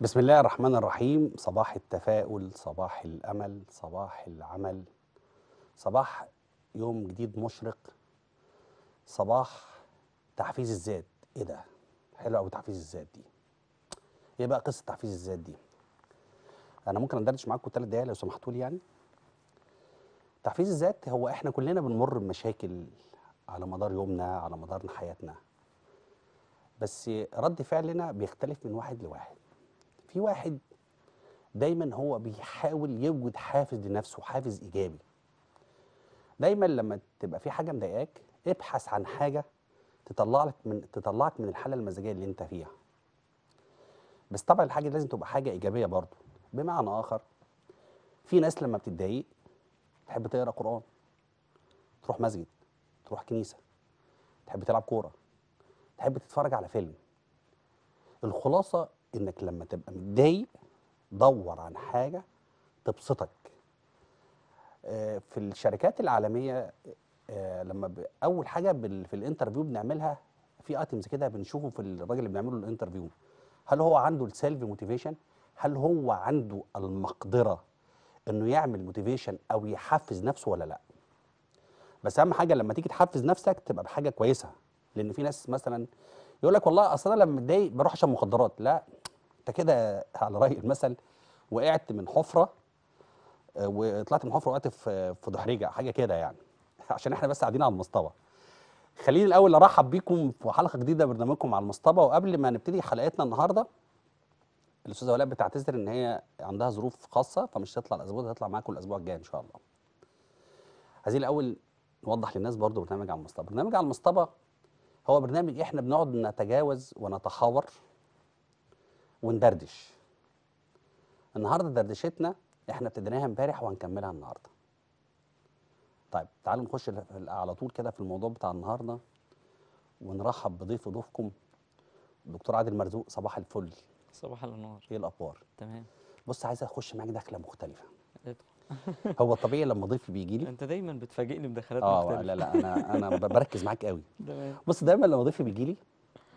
بسم الله الرحمن الرحيم صباح التفاؤل صباح الأمل صباح العمل صباح يوم جديد مشرق صباح تحفيز الذات ايه ده حلو قوي تحفيز الذات دي ايه بقى قصه تحفيز الذات دي انا ممكن اندردش معاكم ثلاث دقايق لو سمحتوا لي يعني تحفيز الذات هو احنا كلنا بنمر بمشاكل على مدار يومنا على مدار حياتنا بس رد فعلنا بيختلف من واحد لواحد في واحد دايما هو بيحاول يوجد حافز لنفسه حافز ايجابي دايما لما تبقى في حاجه مضايقاك ابحث عن حاجه تطلع لك من تطلعك من الحاله المزاجيه اللي انت فيها بس طبعا الحاجه دي لازم تبقى حاجه ايجابيه برضه بمعنى اخر في ناس لما بتتضايق تحب تقرا قران تروح مسجد تروح كنيسه تحب تلعب كوره تحب تتفرج على فيلم الخلاصه انك لما تبقى متضايق دور عن حاجه تبسطك آه، في الشركات العالميه آه، لما اول حاجه في الانترفيو بنعملها في ايتمز كده بنشوفه في الراجل اللي بنعمله الانترفيو هل هو عنده السيلف موتيفيشن هل هو عنده المقدره انه يعمل موتيفيشن او يحفز نفسه ولا لا بس اهم حاجه لما تيجي تحفز نفسك تبقى بحاجه كويسه لان في ناس مثلا يقول لك والله اصل انا لما متضايق بروح عشان مخدرات لا انت كده على راي المثل وقعت من حفره آه، وطلعت من حفره وقعت في في دحريجه حاجه كده يعني عشان احنا بس قاعدين على المصطبه خليني الاول ارحب بيكم في حلقه جديده برنامجكم على المصطبه وقبل ما نبتدي حلقتنا النهارده الاستاذه ولاء بتعتذر ان هي عندها ظروف خاصه فمش هتطلع الاسبوع ده هتطلع معاكم الاسبوع الجاي ان شاء الله عايزين الاول نوضح للناس برضو برنامج على المصطبه برنامج على المصطبه هو برنامج احنا بنقعد نتجاوز ونتحاور وندردش النهارده دردشتنا احنا ابتديناها امبارح وهنكملها النهارده طيب تعالوا نخش على طول كده في الموضوع بتاع النهارده ونرحب بضيف ضيفكم الدكتور عادل مرزوق صباح الفل صباح النور ايه الاخبار تمام بص عايز اخش معاك دخله مختلفه هو طبيعي لما ضيف بيجي لي انت دايما بتفاجئني بدخلات آه مختلفه اه لا لا انا انا بركز معاك قوي تمام بص دايما لما ضيف بيجي لي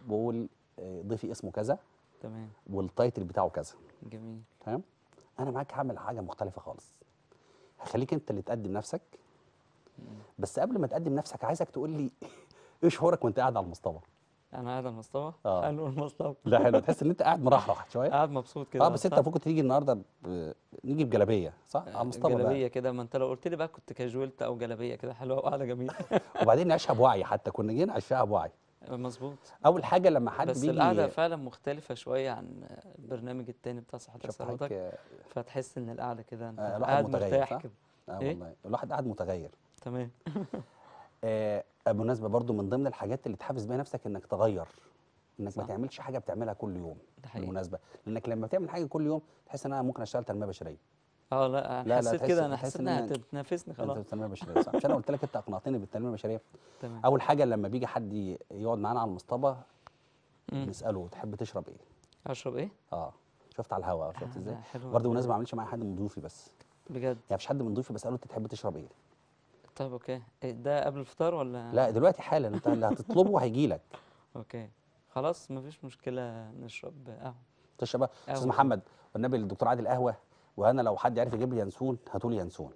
بقول آه، ضيفي اسمه كذا تمام والتايتل بتاعه كذا جميل تمام انا معاك هعمل حاجه مختلفه خالص هخليك انت اللي تقدم نفسك بس قبل ما تقدم نفسك عايزك تقول لي ايه شعورك وانت قاعد على المصطبه انا قاعد على المصطبه اه حلو المصطبه لا حلو تحس ان انت قاعد مرحرح شويه قاعد مبسوط كده اه بس انت ممكن تيجي النهارده ب... نيجي بجلابيه صح على المصطبه جلابيه كده ما انت لو قلت لي بقى كنت كاجوالت او جلابيه كده حلوه وقاعده جميله وبعدين نعيشها بوعي حتى كنا جينا نعيشها بوعي مظبوط اول حاجه لما حد بس بيجي القعده فعلا مختلفه شويه عن البرنامج الثاني بتاع صحتك حضرتك فتحس ان القعده كده انت آه قاعد مرتاح كده اه إيه؟ والله إيه؟ الواحد قاعد متغير تمام آه بالمناسبه برضو من ضمن الحاجات اللي تحافظ بيها نفسك انك تغير انك صح. ما تعملش حاجه بتعملها كل يوم ده حقيقي. بالمناسبه لانك لما بتعمل حاجه كل يوم تحس ان انا ممكن اشتغل تنميه بشريه اه لا, لا حسيت كده انا حسيت انها بتنافسني خلاص انت البشريه صح عشان انا قلت لك انت اقنعتني بالتنميه البشريه تمام اول حاجه لما بيجي حد يقعد معانا على المصطبه نساله تحب تشرب ايه؟ اشرب ايه؟ اه شفت على الهواء شفت آه، ازاي؟ برضه بالمناسبه ما عملتش معايا حد من ضيوفي بس بجد يعني مفيش حد من ضيوفي بساله انت تحب تشرب ايه؟ طب اوكي إيه، ده قبل الفطار ولا لا دلوقتي حالا انت اللي هتطلبه هيجي لك اوكي خلاص مفيش مشكله نشرب قهوه تشرب قهوه استاذ محمد والنبي الدكتور عادل قهوه وانا لو حد عرف يجيب لي ينسون هاتوا لي ينسون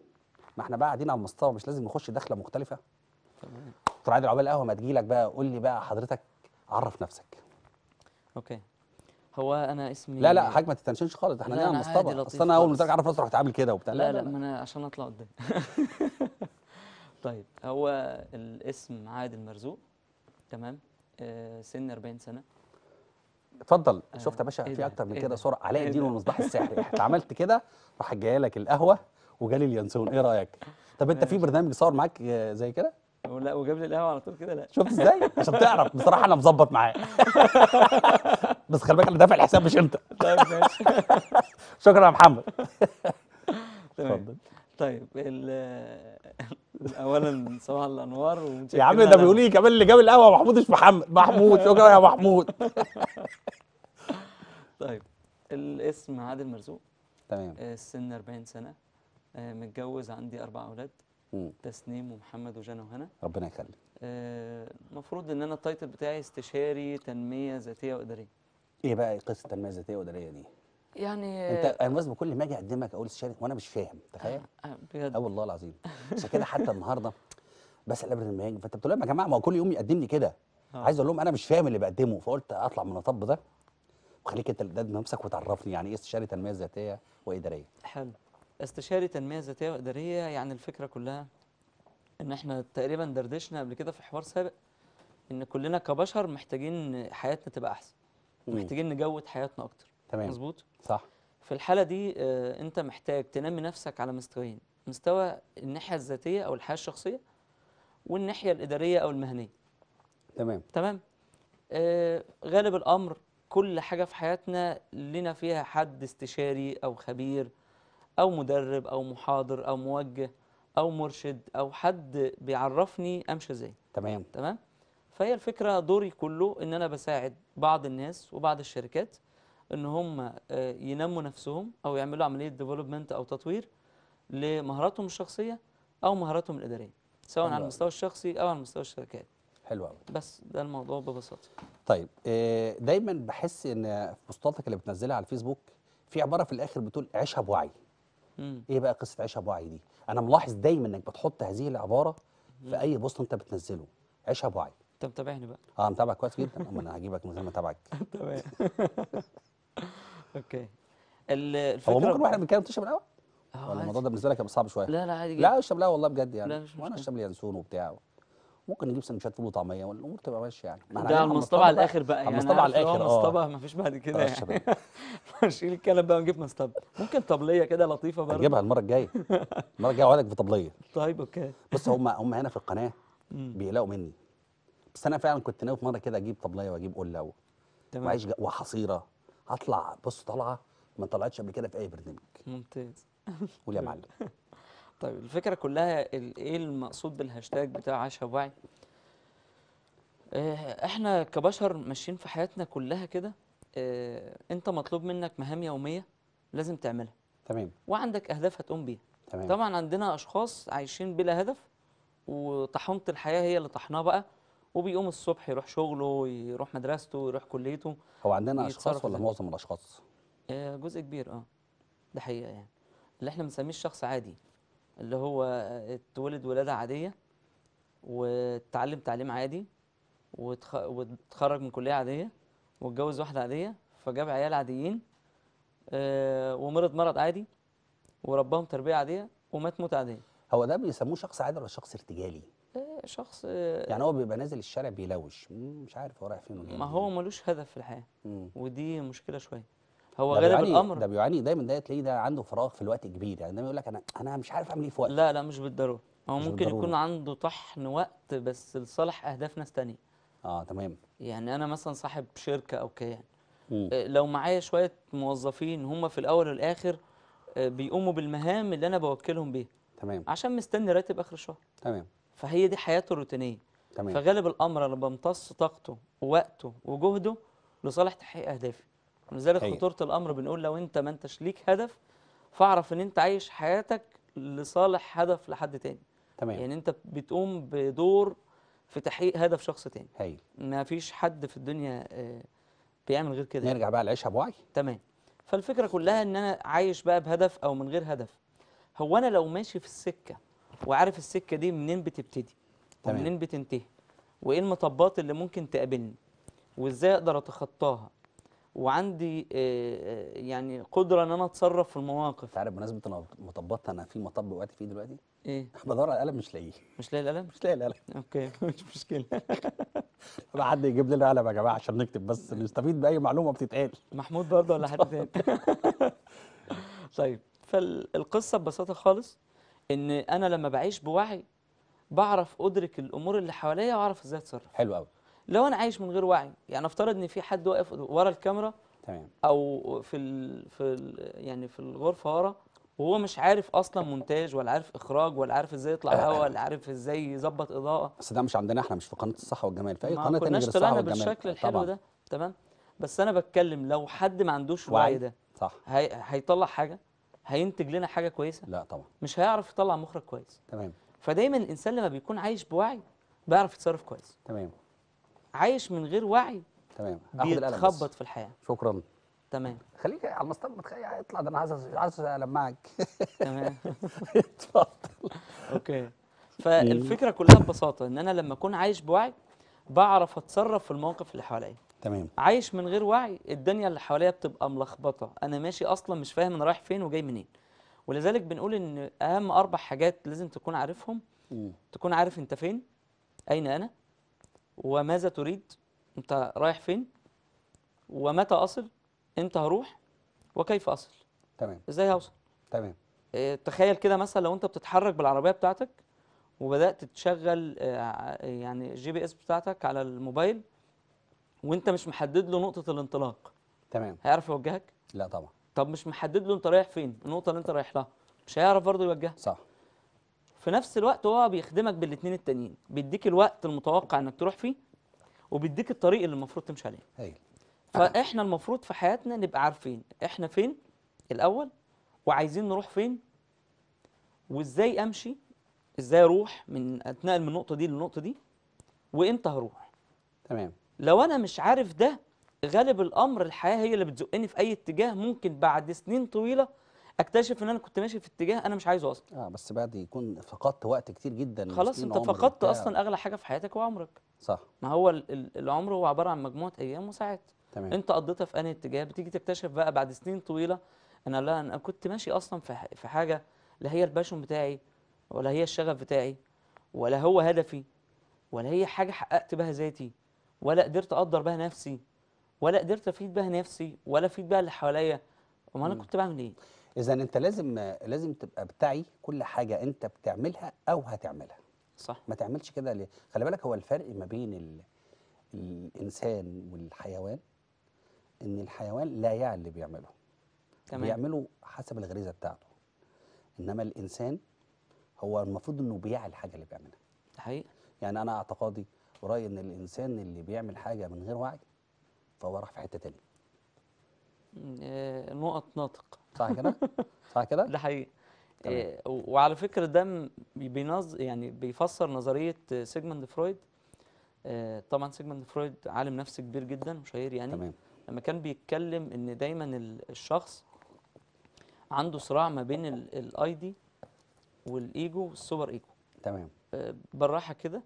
ما احنا بقى قاعدين على المستوى مش لازم نخش دخله مختلفه تمام دكتور عادل عقبال القهوه ما تجيلك بقى قول لي بقى حضرتك عرف نفسك اوكي هو انا اسمي لا لا حاجه ما تتنشنش خالص احنا هنا مصطبه اصل انا اول ما قلت عارف رحت عامل كده وبتاع لا لا, لا, لا ما انا عشان اطلع قدام طيب هو الاسم عادل مرزوق تمام آه سن 40 سنه اتفضل آه، شفت يا باشا إيه في اكتر من إيه كده سرعه علاء إيه الدين والمصباح السحري انت عملت كده راح جاي لك القهوه وجالي اليانسون ايه رايك طب انت في برنامج صور معاك زي كده لا وجاب لي القهوه على طول كده لا شفت ازاي عشان تعرف بصراحه انا مظبط معاه بس خلي بالك انا دافع الحساب مش انت طيب ماشي شكرا يا محمد اتفضل طيب اولا صباح الانوار يا عم ده بيقول لي كمان اللي جاب القهوه محمود مش محمد محمود شكرا يا محمود طيب الاسم عادل مرزوق تمام آه، السن 40 سنه آه، متجوز عندي اربع اولاد مم. تسنيم ومحمد وجنى وهنا ربنا يخليك آه، المفروض ان انا التايتل بتاعي استشاري تنميه ذاتيه واداريه ايه بقى قصه التنميه الذاتيه والاداريه دي يعني انت انا بس كل ما اجي اقدمك اقول استشاري وانا مش فاهم تخيل بجد اه والله العظيم عشان كده حتى النهارده بس قبل ما فانت بتقول لهم يا جماعه ما هو كل يوم يقدم لي كده عايز اقول لهم انا مش فاهم اللي بقدمه فقلت اطلع من الطب ده خليك انت اللي نفسك وتعرفني يعني ايه استشاري تنميه ذاتيه واداريه حلو استشاري تنميه ذاتيه واداريه يعني الفكره كلها ان احنا تقريبا دردشنا قبل كده في حوار سابق ان كلنا كبشر محتاجين حياتنا تبقى احسن محتاجين نجود حياتنا اكتر تمام مظبوط صح في الحاله دي اه انت محتاج تنمي نفسك على مستويين مستوى الناحيه الذاتيه او الحياه الشخصيه والناحيه الاداريه او المهنيه تمام تمام آه غالب الامر كل حاجة في حياتنا لنا فيها حد استشاري أو خبير أو مدرب أو محاضر أو موجه أو مرشد أو حد بيعرفني أمشي إزاي تمام تمام فهي الفكرة دوري كله إن أنا بساعد بعض الناس وبعض الشركات إن هم آه، ينموا نفسهم أو يعملوا عملية ديفلوبمنت أو تطوير لمهاراتهم الشخصية أو مهاراتهم الإدارية سواء على المستوى الشخصي أو على مستوى الشركات حلو قوي بس ده الموضوع ببساطه طيب آه، دايما بحس ان بوستاتك اللي بتنزلها على الفيسبوك في عباره في الاخر بتقول عيشها بوعي مم. ايه بقى قصه عيشها بوعي دي انا ملاحظ دايما انك بتحط هذه العباره في اي بوست انت بتنزله عيشها بوعي انت متابعني بقى اه متابعك كويس جدا اما انا هجيبك من غير ما اتابعك تمام اوكي الفكره هو ممكن واحنا بنتكلم تشرب الاول؟ اه الموضوع ده بالنسبه لك هيبقى صعب شويه لا لا عادي جدا لا اشرب القهوه والله بجد يعني لا مش وانا اشرب لي ينسون وبتاع ممكن نجيب سندوتشات فول وطعميه والامور تبقى ماشيه يعني ده المصطبه على الاخر بقى يعني المصطبه على الاخر اه مصطبه ما فيش بعد كده آه، يعني نشيل الكلام بقى ونجيب مصطبه ممكن طبليه كده لطيفه برضه هنجيبها المره الجايه المره الجايه اوعدك بطبليه طيب اوكي بص هم هم هنا في القناه بيقلقوا مني بس انا فعلا كنت ناوي في مره كده اجيب طبليه واجيب قله تمام وعيش وحصيره هطلع بص طالعه ما طلعتش قبل كده في اي برنامج ممتاز قول يا معلم طيب الفكرة كلها ايه المقصود بالهاشتاج بتاع عشا وعي آه، احنا كبشر ماشيين في حياتنا كلها كده اه انت مطلوب منك مهام يومية لازم تعملها تمام وعندك اهداف هتقوم بيها تمام طبعا عندنا اشخاص عايشين بلا هدف وطحنة الحياة هي اللي طحناه بقى وبيقوم الصبح يروح شغله يروح مدرسته يروح كليته هو عندنا اشخاص ولا معظم الاشخاص؟ آه، جزء كبير اه ده حقيقة يعني اللي احنا بنسميه الشخص عادي اللي هو اتولد ولاده عاديه وتتعلم تعليم عادي وتخ... وتخرج من كليه عاديه واتجوز واحده عاديه فجاب عيال عاديين آه، ومرض مرض عادي ورباهم تربيه عاديه ومات موت عاديه هو ده بيسموه شخص عادي ولا شخص ارتجالي آه، شخص آه، يعني هو بيبقى نازل الشارع بيلوش مش عارف هو رايح فين ما هو ملوش هدف في الحياه ودي مشكله شويه هو غالب الامر ده بيعاني دايما ده تلاقيه ده عنده فراغ في الوقت كبير يعني دايما يقول لك انا انا مش عارف اعمل ايه في وقت لا لا مش بالضروره هو ممكن بالضرورة. يكون عنده طحن وقت بس لصالح اهداف ناس تانية اه تمام يعني انا مثلا صاحب شركه او كيان آه، لو معايا شويه موظفين هم في الاول والاخر آه، بيقوموا بالمهام اللي انا بوكلهم بيها تمام عشان مستني راتب اخر الشهر تمام فهي دي حياته الروتينيه تمام فغالب الامر انا بمتص طاقته ووقته وجهده لصالح تحقيق اهدافي ولذلك أيوة. خطوره الامر بنقول لو انت ما انتش ليك هدف فاعرف ان انت عايش حياتك لصالح هدف لحد تاني تمام يعني انت بتقوم بدور في تحقيق هدف شخص تاني هايل أيوة. ما فيش حد في الدنيا آه، بيعمل غير كده نرجع بقى لعيشها بوعي تمام فالفكره كلها ان انا عايش بقى بهدف او من غير هدف هو انا لو ماشي في السكه وعارف السكه دي منين بتبتدي تمام. ومنين بتنتهي وايه المطبات اللي ممكن تقابلني وازاي اقدر اتخطاها وعندي آه، آه، يعني قدره ان انا اتصرف في المواقف انت عارف بمناسبه المطبات انا في مطب وقعت فيه دلوقتي ايه بدور على القلم مش لاقيه مش لاقي القلم مش لاقي القلم اوكي مش مشكله بقى حد يجيب لنا قلم يا جماعه عشان نكتب بس نستفيد باي معلومه بتتقال محمود برضه ولا حد تاني طيب فالقصه ببساطه خالص ان انا لما بعيش بوعي بعرف ادرك الامور اللي حواليا واعرف ازاي اتصرف حلو قوي لو انا عايش من غير وعي يعني افترض ان في حد واقف ورا الكاميرا تمام او في ال في ال يعني في الغرفه ورا وهو مش عارف اصلا مونتاج ولا عارف اخراج ولا عارف ازاي يطلع آه، آه. هواء ولا عارف ازاي يظبط اضاءه بس ده مش عندنا احنا مش في قناه الصحه والجمال في اي قناه ثانيه غير الصحه والجمال بالشكل الحلو طبعًا. ده تمام بس انا بتكلم لو حد ما عندوش وعي ده صح هي... هيطلع حاجه هينتج لنا حاجه كويسه لا طبعا مش هيعرف يطلع مخرج كويس تمام فدايما الانسان لما بيكون عايش بوعي بيعرف يتصرف كويس تمام عايش من غير وعي تمام بيتخبط في الحياه شكرا تمام خليك على المسطره ما تخلي اطلع ده انا عايز عايز المعك تمام اتفضل اوكي فالفكره كلها ببساطه ان انا لما اكون عايش بوعي بعرف اتصرف في المواقف اللي حواليا تمام عايش من غير وعي الدنيا اللي حواليا بتبقى ملخبطه انا ماشي اصلا مش فاهم انا رايح فين وجاي منين ولذلك بنقول ان اهم اربع حاجات لازم تكون عارفهم م. تكون عارف انت فين اين انا وماذا تريد انت رايح فين ومتى اصل امتى هروح وكيف اصل تمام ازاي هوصل تمام آه، تخيل كده مثلا لو انت بتتحرك بالعربيه بتاعتك وبدات تشغل آه، يعني الجي بي اس بتاعتك على الموبايل وانت مش محدد له نقطه الانطلاق تمام هيعرف يوجهك لا طبعا طب مش محدد له انت رايح فين النقطه اللي انت رايح لها مش هيعرف برضه يوجهك صح في نفس الوقت هو بيخدمك بالاثنين التانيين بيديك الوقت المتوقع انك تروح فيه وبيديك الطريق اللي المفروض تمشي عليه هي. فاحنا المفروض في حياتنا نبقى عارفين احنا فين الاول وعايزين نروح فين وازاي امشي ازاي اروح من اتنقل من النقطه دي للنقطه دي وامتى هروح تمام لو انا مش عارف ده غالب الامر الحياه هي اللي بتزقني في اي اتجاه ممكن بعد سنين طويله اكتشف ان انا كنت ماشي في اتجاه انا مش عايزه اصلا اه بس بعد يكون فقدت وقت كتير جدا خلاص انت فقدت اصلا اغلى حاجه في حياتك وعمرك صح ما هو العمر هو عباره عن مجموعه ايام وساعات تمام انت قضيتها في انهي اتجاه بتيجي تكتشف بقى بعد سنين طويله انا لا انا كنت ماشي اصلا في حاجه لا هي الباشون بتاعي ولا هي الشغف بتاعي ولا هو هدفي ولا هي حاجه حققت بها ذاتي ولا قدرت اقدر بها نفسي ولا قدرت افيد بها نفسي ولا افيد بها اللي حواليا امال انا كنت بعمل ايه اذا انت لازم لازم تبقى بتعي كل حاجه انت بتعملها او هتعملها صح ما تعملش كده ليه خلي بالك هو الفرق ما بين ال... الانسان والحيوان ان الحيوان لا يعي اللي بيعمله تمام بيعمله حسب الغريزه بتاعته انما الانسان هو المفروض انه بيعي الحاجه اللي بيعملها حقيقي يعني انا اعتقادي ورايي ان الانسان اللي بيعمل حاجه من غير وعي فهو راح في حته تانية نقط ناطق صح كده؟ صح كده؟ ده حقيقي وعلى فكره ده بينظ يعني بيفسر نظريه سيجموند فرويد طبعا سيجموند فرويد عالم نفس كبير جدا وشهير يعني تمام. لما كان بيتكلم ان دايما الشخص عنده صراع ما بين الاي دي والايجو والسوبر ايجو تمام بالراحه كده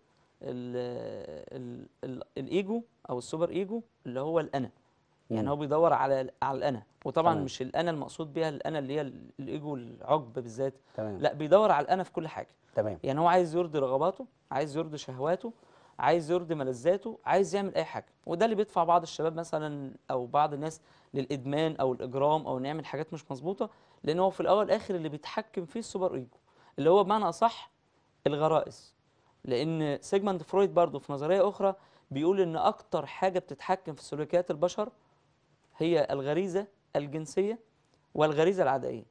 الايجو او السوبر ايجو اللي هو الانا يعني هو بيدور على على الانا وطبعا تمام. مش الانا المقصود بيها الانا اللي هي الايجو العجب بالذات تمام. لا بيدور على الانا في كل حاجه تمام يعني هو عايز يرضي رغباته عايز يرضي شهواته عايز يرضي ملذاته عايز يعمل اي حاجه وده اللي بيدفع بعض الشباب مثلا او بعض الناس للادمان او الاجرام او نعمل حاجات مش مظبوطه لان هو في الاول والاخر اللي بيتحكم فيه السوبر ايجو اللي هو بمعنى اصح الغرائز لان سيجمنت فرويد برضه في نظريه اخرى بيقول ان اكتر حاجه بتتحكم في سلوكيات البشر هي الغريزة الجنسية والغريزة العدائية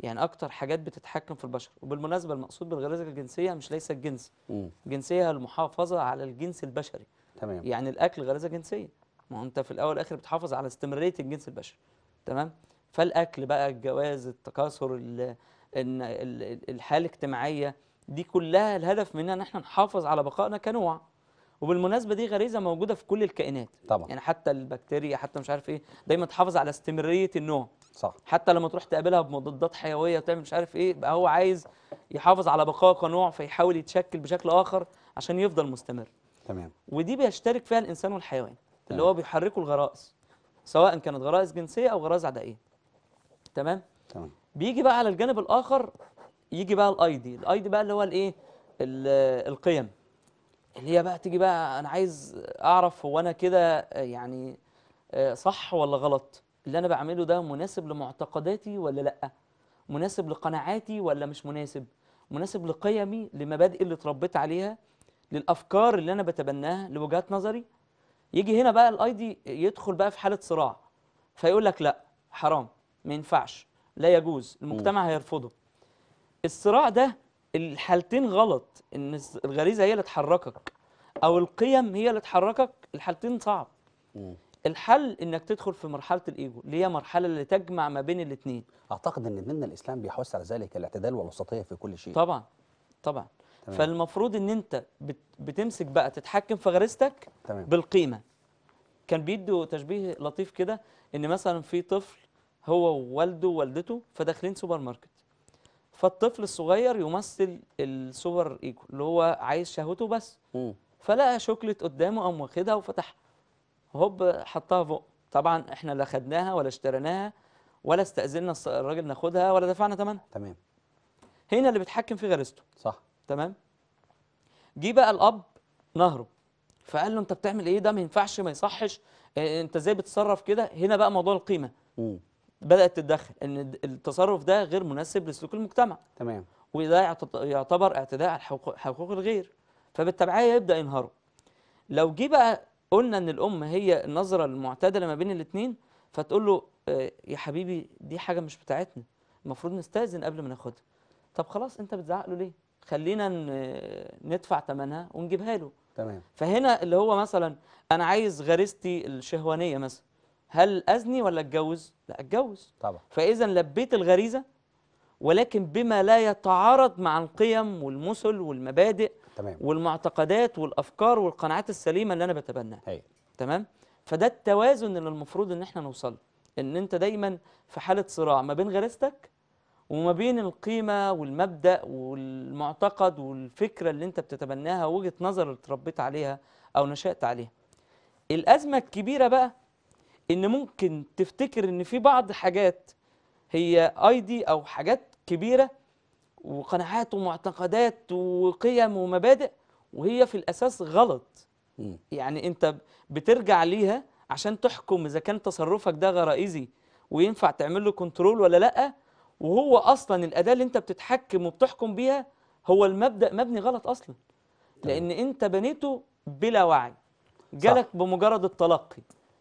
يعني أكتر حاجات بتتحكم في البشر وبالمناسبة المقصود بالغريزة الجنسية مش ليس الجنس م. الجنسية المحافظة على الجنس البشري تمام يعني الأكل غريزة جنسية ما أنت في الأول والآخر بتحافظ على استمرارية الجنس البشري تمام فالأكل بقى الجواز التكاثر الحالة الاجتماعية دي كلها الهدف منها ان احنا نحافظ على بقائنا كنوع وبالمناسبه دي غريزه موجوده في كل الكائنات طبعا يعني حتى البكتيريا حتى مش عارف ايه دايما تحافظ على استمراريه النوع صح حتى لما تروح تقابلها بمضادات حيويه وتعمل مش عارف ايه بقى هو عايز يحافظ على بقاء كنوع فيحاول يتشكل بشكل اخر عشان يفضل مستمر تمام ودي بيشترك فيها الانسان والحيوان اللي هو بيحركه الغرائز سواء كانت غرائز جنسيه او غرائز عدائيه تمام تمام بيجي بقى على الجانب الاخر يجي بقى الاي دي الاي دي بقى اللي هو الايه القيم اللي هي بقى تيجي بقى انا عايز اعرف هو انا كده آه، يعني آه، صح ولا غلط اللي انا بعمله ده مناسب لمعتقداتي ولا لا مناسب لقناعاتي ولا مش مناسب مناسب لقيمي لمبادئ اللي اتربيت عليها للافكار اللي انا بتبناها لوجهات نظري يجي هنا بقى الاي دي يدخل بقى في حاله صراع فيقول لك لا حرام ما ينفعش لا يجوز المجتمع هيرفضه الصراع ده الحالتين غلط ان الغريزه هي اللي تحركك او القيم هي اللي تحركك الحالتين صعب مم. الحل انك تدخل في مرحله الايجو اللي هي مرحله اللي تجمع ما بين الاثنين اعتقد ان ديننا الاسلام بيحث على ذلك الاعتدال والوسطيه في كل شيء طبعا طبعا تمام. فالمفروض ان انت بتمسك بقى تتحكم في غريزتك بالقيمه كان بيدوا تشبيه لطيف كده ان مثلا في طفل هو ووالده ووالدته فداخلين سوبر ماركت فالطفل الصغير يمثل السوبر ايجو اللي هو عايز شهوته بس م. فلقى شوكليت قدامه قام واخدها وفتحها هوب حطها فوق طبعا احنا لا خدناها ولا اشتريناها ولا استاذنا الراجل ناخدها ولا دفعنا ثمنها تمام هنا اللي بيتحكم في غريزته صح تمام جه بقى الاب نهره فقال له انت بتعمل ايه ده ما ينفعش ما يصحش انت ازاي بتتصرف كده هنا بقى موضوع القيمه م. بدات تتدخل ان التصرف ده غير مناسب لسلوك المجتمع تمام وده يعتبر اعتداء على حقوق الغير فبالتبعيه يبدا ينهاروا لو جه بقى قلنا ان الام هي النظره المعتدله ما بين الاثنين فتقول له آه، يا حبيبي دي حاجه مش بتاعتنا المفروض نستاذن قبل ما ناخدها طب خلاص انت بتزعق له ليه خلينا ندفع ثمنها ونجيبها له تمام فهنا اللي هو مثلا انا عايز غريزتي الشهوانيه مثلا هل أزني ولا أتجوز؟ لا أتجوز طبعا فإذا لبيت الغريزة ولكن بما لا يتعارض مع القيم والمثل والمبادئ تمام. والمعتقدات والأفكار والقناعات السليمة اللي أنا بتبناها هي. أيوه. تمام؟ فده التوازن اللي المفروض إن إحنا نوصل إن أنت دايما في حالة صراع ما بين غريزتك وما بين القيمة والمبدأ والمعتقد والفكرة اللي أنت بتتبناها وجهة نظر اللي اتربيت عليها أو نشأت عليها الأزمة الكبيرة بقى ان ممكن تفتكر ان في بعض حاجات هي اي دي او حاجات كبيره وقناعات ومعتقدات وقيم ومبادئ وهي في الاساس غلط م. يعني انت بترجع ليها عشان تحكم اذا كان تصرفك ده غرائزي وينفع تعمل له كنترول ولا لا وهو اصلا الاداه اللي انت بتتحكم وبتحكم بيها هو المبدا مبني غلط اصلا لان انت بنيته بلا وعي جالك بمجرد التلقي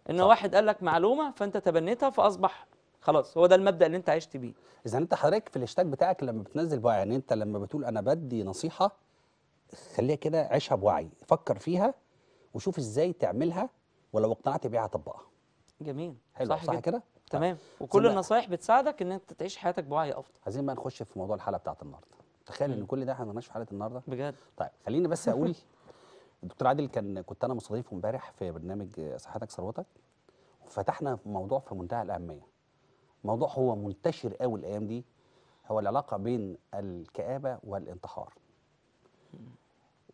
ان صح. واحد قال لك معلومه فانت تبنيتها فاصبح خلاص هو ده المبدا اللي انت عشت بيه اذا انت حضرتك في الاشتاج بتاعك لما بتنزل بوعي يعني انت لما بتقول انا بدي نصيحه خليها كده عيشها بوعي فكر فيها وشوف ازاي تعملها ولو اقتنعت بيها طبقها جميل حلو صح, صح كده طيب. تمام وكل النصايح بتساعدك ان انت تعيش حياتك بوعي افضل عايزين بقى نخش في موضوع الحلقه بتاعت النهارده تخيل ان كل ده احنا ما في حلقه النهارده بجد طيب خليني بس اقول الدكتور عادل كان كنت انا مستضيفه امبارح في برنامج صحتك ثروتك وفتحنا موضوع في منتهى الاهميه موضوع هو منتشر قوي الايام دي هو العلاقه بين الكابه والانتحار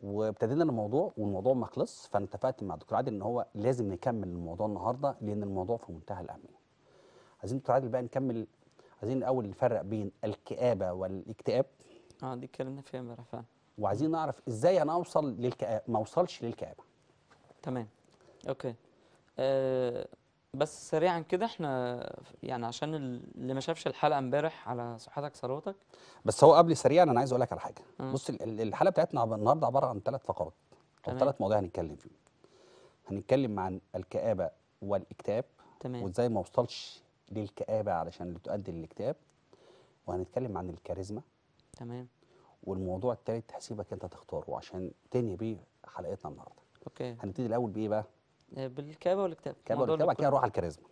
وابتدينا الموضوع والموضوع ما خلص فانا اتفقت مع الدكتور عادل ان هو لازم نكمل الموضوع النهارده لان الموضوع في منتهى الاهميه عايزين دكتور عادل بقى نكمل عايزين الاول نفرق بين الكابه والاكتئاب اه دي اتكلمنا فيها امبارح فعلا وعايزين نعرف ازاي انا اوصل للكآبه ما اوصلش للكآبه تمام اوكي أه بس سريعا كده احنا يعني عشان اللي ما شافش الحلقه امبارح على صحتك ثروتك بس هو قبل سريعا انا عايز اقول لك على حاجه أه. بص الحلقه بتاعتنا النهارده عباره عن ثلاث فقرات او ثلاث مواضيع هنتكلم فيهم هنتكلم عن الكآبه والاكتئاب تمام وازاي ما اوصلش للكآبه علشان اللي تؤدي للاكتئاب وهنتكلم عن الكاريزما تمام والموضوع التالت هسيبك انت تختاره عشان تنهي بيه حلقتنا النهارده اوكي هنبتدي الاول بايه بقى آه، بالكابه والكتاب الكابه والكتاب وبعد كده نروح على الكاريزما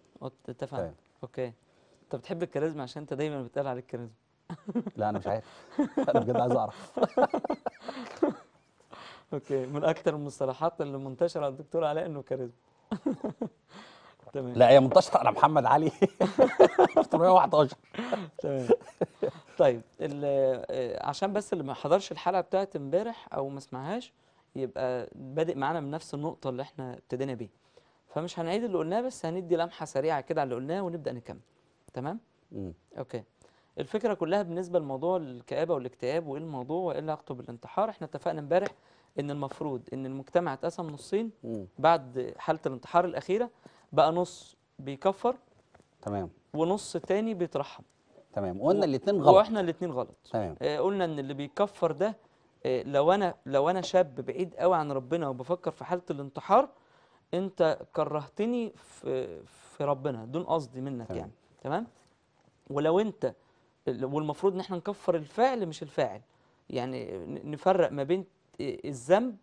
اتفقنا اوكي انت بتحب الكاريزما عشان انت دايما بتقال عليك الكاريزما لا انا مش عارف انا بجد عايز اعرف اوكي من اكثر المصطلحات اللي منتشره على الدكتور علاء انه كاريزما تمام لا هي منتشره على محمد علي 611 تمام طيب آه، عشان بس اللي ما حضرش الحلقه بتاعت امبارح او ما سمعهاش يبقى بادئ معانا من نفس النقطه اللي احنا ابتدينا بيها فمش هنعيد اللي قلناه بس هندي لمحه سريعه كده على اللي قلناه ونبدا نكمل تمام امم اوكي الفكره كلها بالنسبه لموضوع الكابه والاكتئاب وايه الموضوع وايه علاقته بالانتحار احنا اتفقنا امبارح ان المفروض ان المجتمع اتقسم نصين بعد حاله الانتحار الاخيره بقى نص بيكفر تمام ونص تاني بيترحم تمام قلنا الاثنين غلط واحنا الاثنين غلط تمام آه قلنا ان اللي بيكفر ده آه لو انا لو انا شاب بعيد قوي عن ربنا وبفكر في حاله الانتحار انت كرهتني في في ربنا دون قصدي منك تمام. يعني تمام ولو انت والمفروض ان احنا نكفر الفاعل مش الفاعل يعني نفرق ما بين آه، الذنب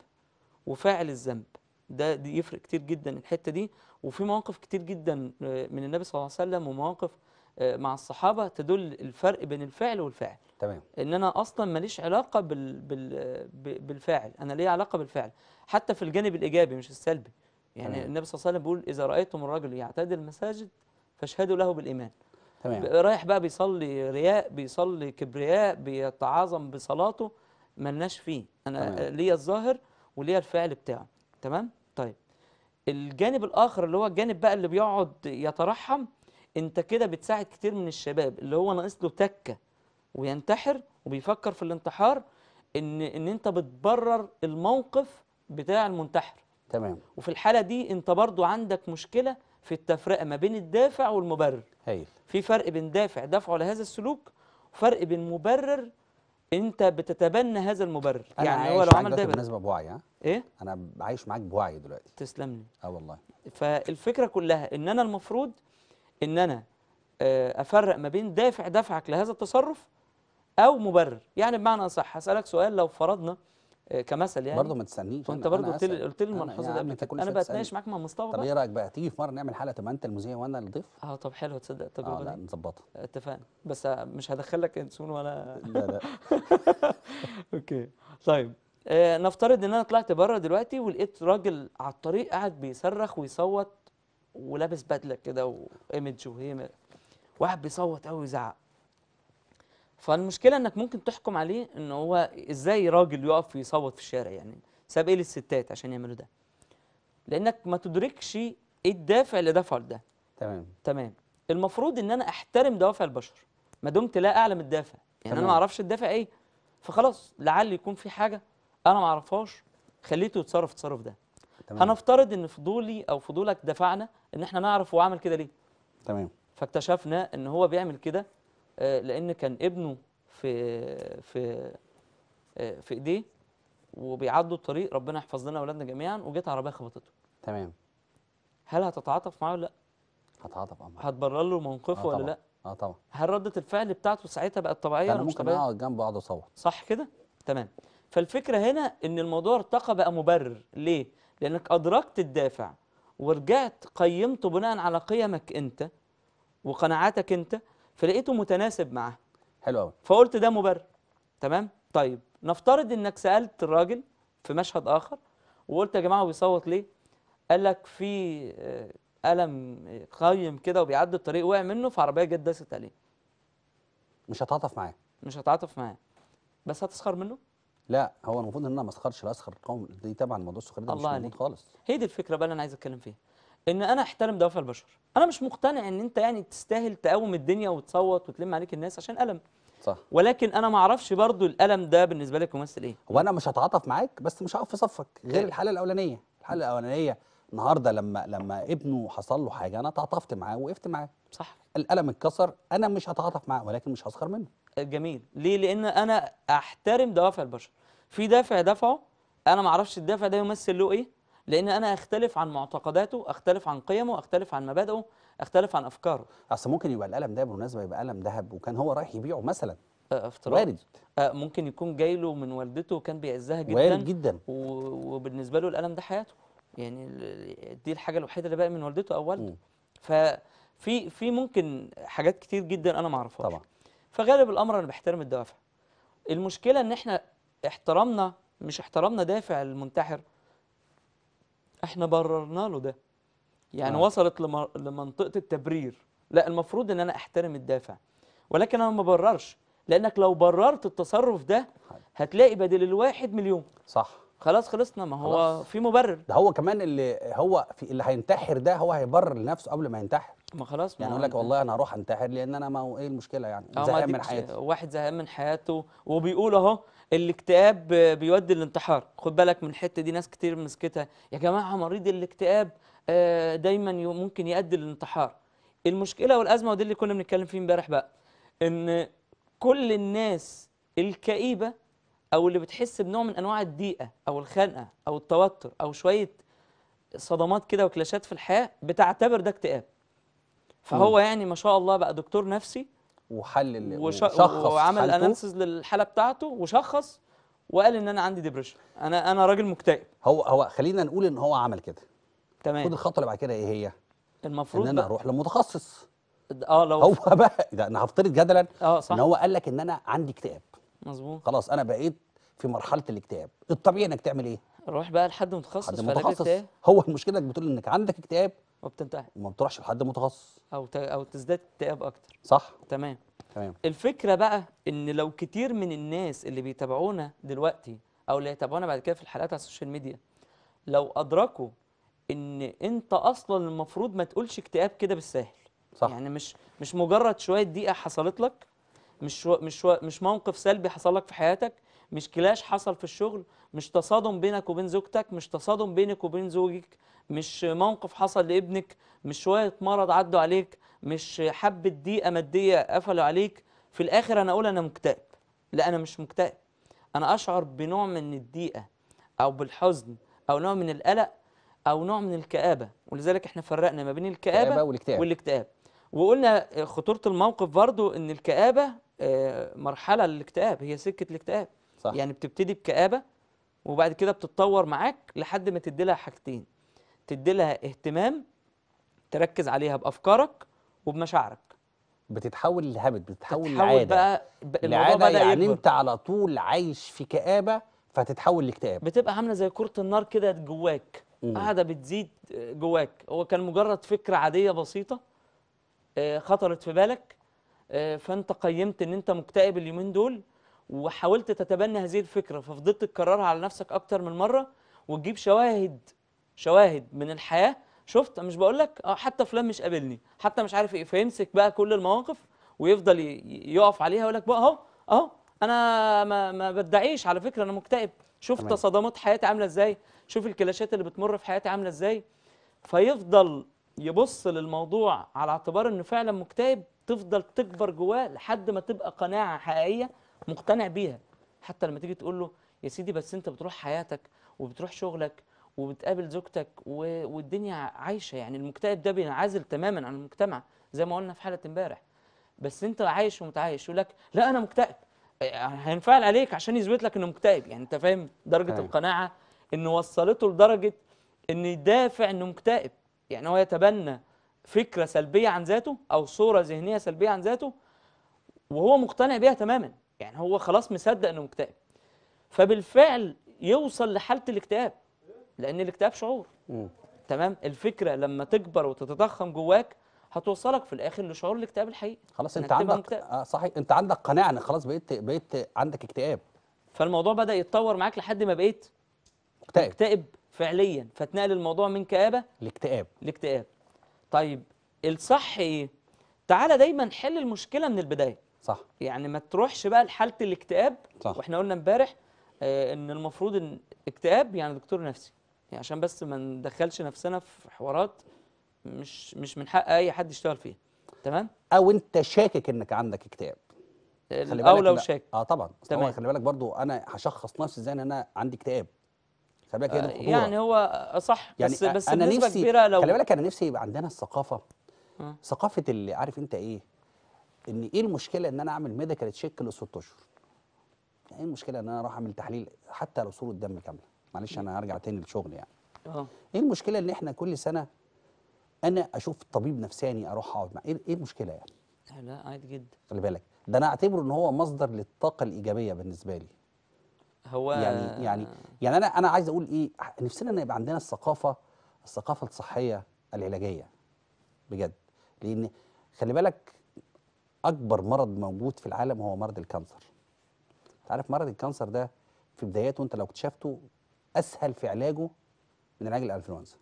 وفاعل الذنب ده دي يفرق كتير جدا الحته دي وفي مواقف كتير جدا آه، من النبي صلى الله عليه وسلم ومواقف آه، مع الصحابه تدل الفرق بين الفعل والفاعل تمام ان انا اصلا ماليش علاقه بال... بال... بالفاعل انا ليا علاقه بالفعل حتى في الجانب الايجابي مش السلبي يعني تمام. النبي صلى الله عليه وسلم بيقول اذا رايتم الرجل يعتدي المساجد فاشهدوا له بالايمان تمام رايح بقى بيصلي رياء بيصلي كبرياء بيتعاظم بصلاته ملناش فيه انا ليا الظاهر وليا الفعل بتاعه تمام طيب الجانب الاخر اللي هو الجانب بقى اللي بيقعد يترحم انت كده بتساعد كتير من الشباب اللي هو ناقص له تكه وينتحر وبيفكر في الانتحار ان ان انت بتبرر الموقف بتاع المنتحر تمام وفي الحاله دي انت برضو عندك مشكله في التفرقه ما بين الدافع والمبرر هايل في فرق بين دافع دافعه لهذا السلوك وفرق بين مبرر انت بتتبنى هذا المبرر أنا يعني هو لو عمل ده بالنسبه بوعي ها ايه انا عايش معاك بوعي دلوقتي تسلم لي اه والله فالفكره كلها ان انا المفروض ان انا آه، افرق ما بين دافع دفعك لهذا التصرف او مبرر يعني بمعنى اصح هسالك سؤال لو فرضنا آه، كمثل يعني برضه ما تستنيش وانت برضه قلت لي قلت لي الملحوظه دي يعني قبل انا بتناقش معاك مع مصطفى طب ايه رايك بقى تيجي في مره نعمل حلقه تبقى انت المذيع وانا الضيف اه طب حلو تصدق طب اه لا نظبطها اتفقنا بس مش هدخل لك انسون ولا لا لا اوكي طيب آه نفترض ان انا طلعت بره دلوقتي ولقيت راجل على الطريق قاعد بيصرخ ويصوت ولابس بدله كده وايمج وهيمه واحد بيصوت قوي ويزعق فالمشكله انك ممكن تحكم عليه ان هو ازاي راجل يقف يصوت في الشارع يعني ساب ايه للستات عشان يعملوا ده لانك ما تدركش ايه الدافع اللي دفعه لده تمام تمام المفروض ان انا احترم دوافع البشر ما دمت لا اعلم الدافع يعني تمام. انا ما اعرفش الدافع ايه فخلاص لعل يكون في حاجه انا ما اعرفهاش خليته يتصرف التصرف ده تمام. هنفترض ان فضولي او فضولك دفعنا ان احنا نعرف هو عمل كده ليه تمام فاكتشفنا ان هو بيعمل كده آه، لان كان ابنه في في آه، في ايديه وبيعدوا الطريق ربنا يحفظ لنا اولادنا جميعا وجت عربيه خبطته تمام هل هتتعاطف معاه ولا لا هتعاطف اه هتبرر له موقفه آه، ولا لا اه طبعا هل ردة الفعل بتاعته ساعتها بقت طبيعيه يعني ولا مش طبيعيه؟ ممكن اقعد جنبه اقعد اصوت صح كده؟ تمام فالفكره هنا ان الموضوع ارتقى بقى مبرر ليه؟ لأنك أدركت الدافع ورجعت قيمته بناء على قيمك أنت وقناعاتك أنت فلقيته متناسب معاه حلو قوي فقلت ده مبرر تمام طيب نفترض انك سالت الراجل في مشهد اخر وقلت يا جماعه هو بيصوت ليه قال لك في قلم آه، قيم كده وبيعدي الطريق وقع منه فعربيه جت داست عليه مش هتعاطف معاه مش هتعاطف معاه بس هتسخر منه لا هو المفروض ان انا ما اسخرش لا اسخر قوم دي طبعا موضوع السخريه ده مش موجود خالص هي دي الفكره بقى اللي انا عايز اتكلم فيها ان انا احترم دوافع البشر انا مش مقتنع ان انت يعني تستاهل تقاوم الدنيا وتصوت وتلم عليك الناس عشان الم صح ولكن انا ما اعرفش برضو الالم ده بالنسبه لك يمثل ايه وانا مش هتعاطف معاك بس مش هقف في صفك غير الحاله الاولانيه الحاله الاولانيه النهارده لما لما ابنه حصل له حاجه انا تعاطفت معاه ووقفت معاه صح القلم اتكسر انا مش هتعاطف معاه ولكن مش هسخر منه آه، جميل ليه لان انا احترم دوافع البشر في دافع دفعه انا ما اعرفش الدافع ده يمثل له ايه لان انا اختلف عن معتقداته اختلف عن قيمه اختلف عن مبادئه اختلف عن افكاره اصل ممكن يبقى القلم ده بالمناسبه يبقى قلم ذهب وكان هو رايح يبيعه مثلا آه، افتراض وارد آه، ممكن يكون جاي له من والدته وكان بيعزها جدا وارد جدا وبالنسبه له القلم ده حياته يعني دي الحاجه الوحيده اللي باقي من والدته او والده ففي في ممكن حاجات كتير جدا انا ما اعرفهاش طبعا فغالب الامر انا بحترم الدوافع المشكله ان احنا احترامنا مش احترامنا دافع المنتحر احنا بررنا له ده يعني آه. وصلت لمنطقه التبرير لا المفروض ان انا احترم الدافع ولكن انا ما بررش لانك لو بررت التصرف ده هتلاقي بدل الواحد مليون صح خلاص خلصنا ما هو خلاص. في مبرر ده هو كمان اللي هو في اللي هينتحر ده هو هيبرر لنفسه قبل ما ينتحر ما خلاص ما يعني يقول لك والله انا هروح انتحر لان انا ما هو ايه المشكله يعني آه، زهقان من حياتي واحد زهقان من حياته وبيقول اهو الاكتئاب بيودي للانتحار خد بالك من الحته دي ناس كتير مسكتها يا جماعه مريض الاكتئاب آه، دايما ممكن يؤدي للانتحار المشكله والازمه ودي اللي كنا بنتكلم فيه امبارح بقى ان كل الناس الكئيبه او اللي بتحس بنوع من انواع الضيقه او الخنقه او التوتر او شويه صدمات كده وكلاشات في الحياه بتعتبر ده اكتئاب فهو يعني ما شاء الله بقى دكتور نفسي وحلل وش... وشخص وعمل اناليسيز للحاله بتاعته وشخص وقال ان انا عندي ديبرشن انا انا راجل مكتئب هو هو خلينا نقول ان هو عمل كده تمام خد الخطوه اللي بعد كده ايه هي المفروض ان انا اروح لمتخصص اه لو هو بقى ده انا هفترض جدلا آه صح. ان هو قال لك ان انا عندي اكتئاب مظبوط خلاص انا بقيت في مرحله الاكتئاب الطبيعي انك تعمل ايه روح بقى لحد متخصص حد متخصص هو المشكله انك بتقول انك عندك اكتئاب وبتنتهي وما ما بتروحش لحد متخصص او ت... او تزداد اكتئاب اكتر صح تمام تمام الفكره بقى ان لو كتير من الناس اللي بيتابعونا دلوقتي او اللي هيتابعونا بعد كده في الحلقات على السوشيال ميديا لو ادركوا ان انت اصلا المفروض ما تقولش اكتئاب كده بالسهل صح يعني مش مش مجرد شويه دقيقه حصلت لك مش و... مش و... مش موقف سلبي حصل لك في حياتك مش كلاش حصل في الشغل مش تصادم بينك وبين زوجتك مش تصادم بينك وبين زوجك مش موقف حصل لابنك مش شويه مرض عدوا عليك مش حبه ضيقه ماديه قفلوا عليك في الاخر انا اقول انا مكتئب لا انا مش مكتئب انا اشعر بنوع من الضيقه او بالحزن او نوع من القلق او نوع من الكآبه ولذلك احنا فرقنا ما بين الكآبه والاكتئاب والاكتئاب وقلنا خطوره الموقف برضو ان الكآبه آه، مرحله للاكتئاب هي سكه الاكتئاب صح. يعني بتبتدي بكآبه وبعد كده بتتطور معاك لحد ما تدي لها حاجتين تدي لها اهتمام تركز عليها بافكارك وبمشاعرك بتتحول لهابت بتتحول لعاده بقى العاده يعني يكبر. انت على طول عايش في كآبه فتتحول لاكتئاب بتبقى عامله زي كره النار كده جواك قاعده بتزيد آه، جواك هو كان مجرد فكره عاديه بسيطه آه، خطرت في بالك آه، فانت قيمت ان انت مكتئب اليومين دول وحاولت تتبنى هذه الفكره ففضلت تكررها على نفسك اكتر من مره وتجيب شواهد شواهد من الحياه شفت مش بقول لك اه حتى فلان مش قابلني حتى مش عارف ايه فيمسك بقى كل المواقف ويفضل يقف عليها ويقول لك بقى اهو اهو انا ما, ما بدعيش على فكره انا مكتئب شفت أمين. صدمات حياتي عامله ازاي شوف الكلاشات اللي بتمر في حياتي عامله ازاي فيفضل يبص للموضوع على اعتبار انه فعلا مكتئب تفضل تكبر جواه لحد ما تبقى قناعه حقيقيه مقتنع بيها حتى لما تيجي تقول له يا سيدي بس انت بتروح حياتك وبتروح شغلك وبتقابل زوجتك و... والدنيا عايشه يعني المكتئب ده بينعزل تماما عن المجتمع زي ما قلنا في حلقه امبارح بس انت عايش ومتعايش يقول لك لا انا مكتئب إيه، هينفعل عليك عشان يثبت لك انه مكتئب يعني انت فاهم درجه هاي. أيوه. القناعه انه وصلته لدرجه ان يدافع انه مكتئب يعني هو يتبنى فكرة سلبية عن ذاته أو صورة ذهنية سلبية عن ذاته وهو مقتنع بيها تماما يعني هو خلاص مصدق إنه مكتئب فبالفعل يوصل لحالة الاكتئاب لأن الاكتئاب شعور م. تمام الفكرة لما تكبر وتتضخم جواك هتوصلك في الاخر لشعور الاكتئاب الحقيقي خلاص انت عندك آه صحيح انت عندك قناعه ان خلاص بقيت بقيت عندك اكتئاب فالموضوع بدا يتطور معاك لحد ما بقيت مكتئب مكتئب فعليا فتنقل الموضوع من كآبه لاكتئاب لاكتئاب طيب الصح ايه تعالى دايما حل المشكله من البدايه صح يعني ما تروحش بقى لحاله الاكتئاب صح. واحنا قلنا امبارح آه ان المفروض ان اكتئاب يعني دكتور نفسي يعني عشان بس ما ندخلش نفسنا في حوارات مش مش من حق اي حد يشتغل فيها تمام او انت شاكك انك عندك اكتئاب خلي بالك او لو شاكك اه طبعا تمام خلي بالك برضو انا هشخص نفسي ازاي ان انا عندي اكتئاب خلي بالك هي الخطوره يعني هو صح يعني بس بس أنا نفسي كبيره لو خلي بالك انا نفسي يبقى عندنا الثقافه آه. ثقافه اللي عارف انت ايه ان ايه المشكله ان انا اعمل ميديكال تشيك ل 6 اشهر يعني ايه المشكله ان انا اروح اعمل تحليل حتى لو صوره دم كامله معلش انا هرجع تاني للشغل يعني اه ايه المشكله ان احنا كل سنه انا اشوف طبيب نفساني اروح اقعد معاه ايه المشكله يعني لا عادي جدا خلي بالك ده انا اعتبره ان هو مصدر للطاقه الايجابيه بالنسبه لي هو يعني يعني يعني انا انا عايز اقول ايه نفسنا ان يبقى عندنا الثقافه الثقافه الصحيه العلاجيه بجد لان خلي بالك اكبر مرض موجود في العالم هو مرض الكانسر انت عارف مرض الكانسر ده في بداياته انت لو اكتشفته اسهل في علاجه من علاج الانفلونزا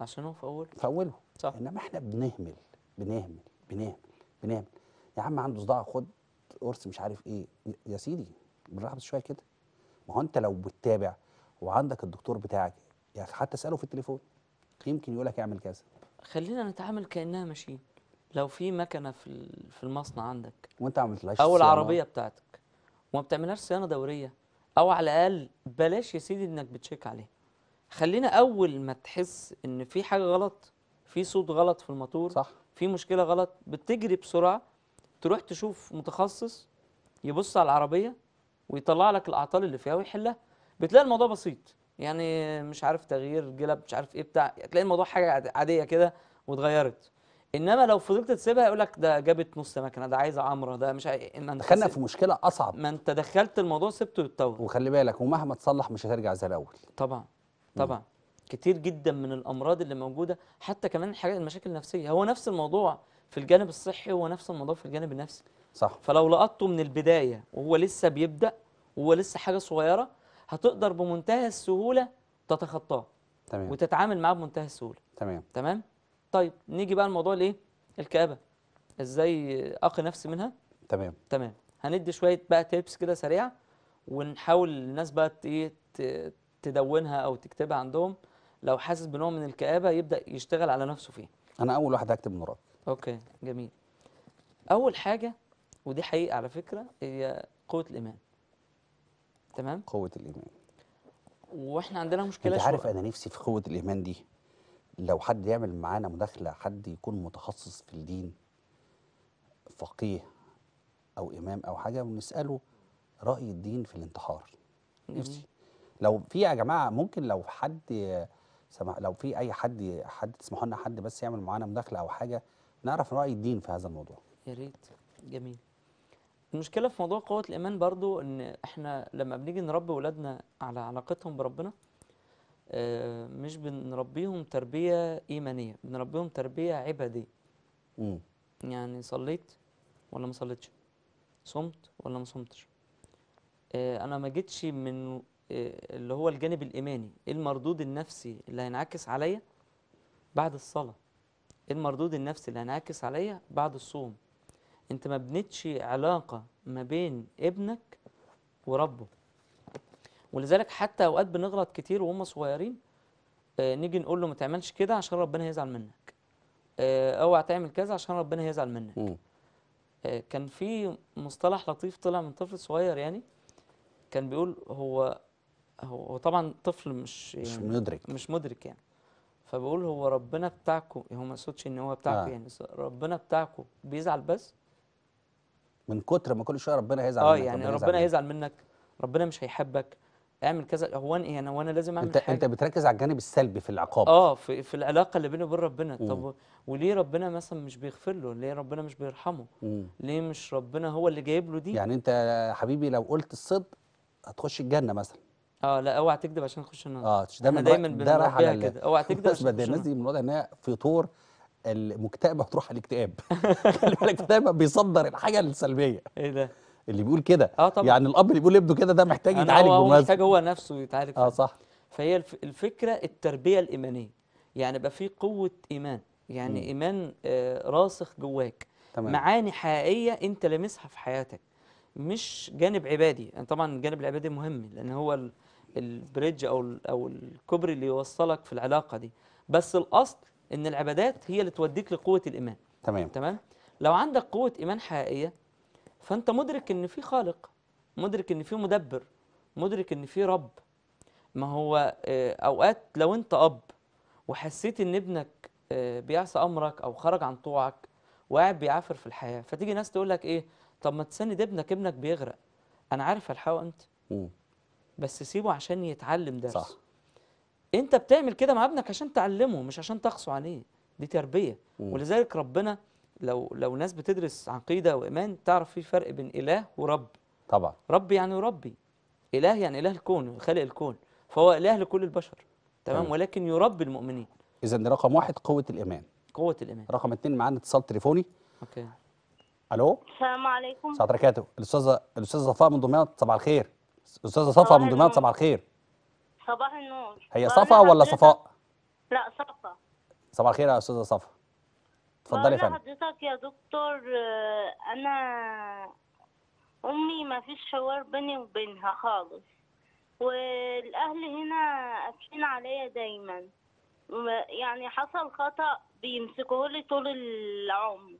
عشان هو في اوله في اوله صح انما احنا بنهمل بنهمل بنهمل بنهمل يا عم عنده صداع خد قرص مش عارف ايه يا سيدي بالراحه بس شويه كده ما هو انت لو بتتابع وعندك الدكتور بتاعك يعني حتى اساله في التليفون يمكن يقول لك اعمل كذا خلينا نتعامل كانها ماشين لو في مكنه في في المصنع عندك وانت ما عملتلهاش او العربيه بتاعتك وما بتعملهاش صيانه دوريه او على الاقل بلاش يا سيدي انك بتشيك عليها خلينا اول ما تحس ان في حاجه غلط في صوت غلط في الموتور صح في مشكله غلط بتجري بسرعه تروح تشوف متخصص يبص على العربيه ويطلع لك الاعطال اللي فيها ويحلها بتلاقي الموضوع بسيط يعني مش عارف تغيير جلب مش عارف ايه بتاع تلاقي الموضوع حاجه عاديه كده واتغيرت انما لو فضلت تسيبها يقول لك ده جابت نص مكنه ده عايزه عمره ده مش دخلنا في مشكله اصعب ما انت دخلت الموضوع سبته يتطور وخلي بالك ومهما تصلح مش هترجع زي الاول طبعا طبعا م. كتير جدا من الامراض اللي موجوده حتى كمان حاجات المشاكل النفسيه هو نفس الموضوع في الجانب الصحي هو نفس الموضوع في الجانب النفسي صح فلو لقطته من البدايه وهو لسه بيبدا وهو لسه حاجه صغيره هتقدر بمنتهى السهوله تتخطاه تمام وتتعامل معاه بمنتهى السهوله تمام تمام طيب نيجي بقى لموضوع الايه الكابه ازاي اقي نفسي منها تمام تمام هندي شويه بقى تيبس كده سريعه ونحاول الناس بقى ايه تدونها او تكتبها عندهم لو حاسس بنوع من الكآبه يبدا يشتغل على نفسه فيه انا اول واحد هكتب من وراك اوكي جميل اول حاجه ودي حقيقه على فكره هي قوه الايمان تمام قوه الايمان واحنا عندنا مشكله انت عارف شوية. انا نفسي في قوه الايمان دي لو حد يعمل معانا مداخله حد يكون متخصص في الدين فقيه او امام او حاجه ونساله راي الدين في الانتحار نفسي لو في يا جماعه ممكن لو حد سمع لو في اي حد حد تسمحوا لنا حد بس يعمل معانا مداخله او حاجه نعرف راي الدين في هذا الموضوع يا ريت جميل المشكله في موضوع قوه الايمان برضو ان احنا لما بنيجي نربي ولادنا على علاقتهم بربنا آه، مش بنربيهم تربيه ايمانيه بنربيهم تربيه عباديه يعني صليت ولا ما صليتش صمت ولا ما صمتش آه، انا ما جيتش من آه، اللي هو الجانب الايماني ايه المردود النفسي اللي هينعكس عليا بعد الصلاه ايه المردود النفسي اللي هينعكس عليا بعد الصوم انت ما بنتش علاقه ما بين ابنك وربه ولذلك حتى اوقات بنغلط كتير وهم صغيرين آه نيجي نقول له ما تعملش كده عشان ربنا هيزعل منك آه اوعى تعمل كذا عشان ربنا هيزعل منك آه كان في مصطلح لطيف طلع من طفل صغير يعني كان بيقول هو هو طبعا طفل مش يعني مش مدرك مش مدرك يعني فبقول هو ربنا بتاعكم هو ما قصدش ان هو بتاعكم آه. يعني ربنا بتاعكم بيزعل بس من كتر ما كل شويه ربنا هيزعل آه، منك اه يعني ربنا, ربنا هيزعل منك ربنا مش هيحبك اعمل كذا هو انا يعني هو انا لازم اعمل انت حاجة. انت بتركز على الجانب السلبي في العقاب اه في, في العلاقه اللي بيني وبين ربنا مم. طب وليه ربنا مثلا مش بيغفر له ليه ربنا مش بيرحمه مم. ليه مش ربنا هو اللي جايب له دي يعني انت يا حبيبي لو قلت الصدق هتخش الجنه مثلا اه لا اوعى تكذب عشان تخش النار اه ده دايما ده رايح على كده اوعى تكذب عشان الناس دي من الوضع ان هي طور المكتئبه هتروح على الاكتئاب خلي بالك دايما بيصدر الحاجه السلبيه ايه ده اللي بيقول كده اه طبعا يعني الاب اللي بيقول لابنه كده ده محتاج يعني يتعالج هو محتاج هو نفسه يتعالج اه صح فهي الفكره التربيه الايمانيه يعني يبقى في قوه ايمان يعني م. ايمان آه راسخ جواك تمام. معاني حقيقيه انت لامسها في حياتك مش جانب عبادي يعني طبعا الجانب العبادي مهم لان هو البريدج او او الكوبري اللي يوصلك في العلاقه دي بس الاصل ان العبادات هي اللي توديك لقوه الايمان تمام تمام لو عندك قوه ايمان حقيقيه فانت مدرك ان في خالق مدرك ان في مدبر مدرك ان في رب ما هو آه، اوقات لو انت اب وحسيت ان ابنك آه، بيعصى امرك او خرج عن طوعك وقاعد بيعافر في الحياه فتيجي ناس تقول لك ايه طب ما تسند ابنك ابنك بيغرق انا عارف هلحقه انت بس سيبه عشان يتعلم درس صح. انت بتعمل كده مع ابنك عشان تعلمه مش عشان تقسو عليه دي تربيه مم. ولذلك ربنا لو لو ناس بتدرس عقيده وايمان تعرف في فرق بين اله ورب طبعا رب يعني يربي اله يعني اله الكون خالق الكون فهو اله لكل البشر تمام مم. ولكن يربي المؤمنين اذا رقم واحد قوه الايمان قوه الايمان رقم اثنين معانا اتصال تليفوني اوكي الو السلام عليكم صباح الخير الاستاذه الاستاذه صفاء من دمياط صباح الخير الاستاذه صفاء من دمياط صباح الخير صباح النور هي صفا ولا صفاء؟ لا صفا صباح الخير يا استاذه صفا اتفضلي يا فندم حضرتك يا دكتور آه، انا امي ما فيش حوار بيني وبينها خالص والاهل هنا قافلين عليا دايما يعني حصل خطا بيمسكوه لي طول العمر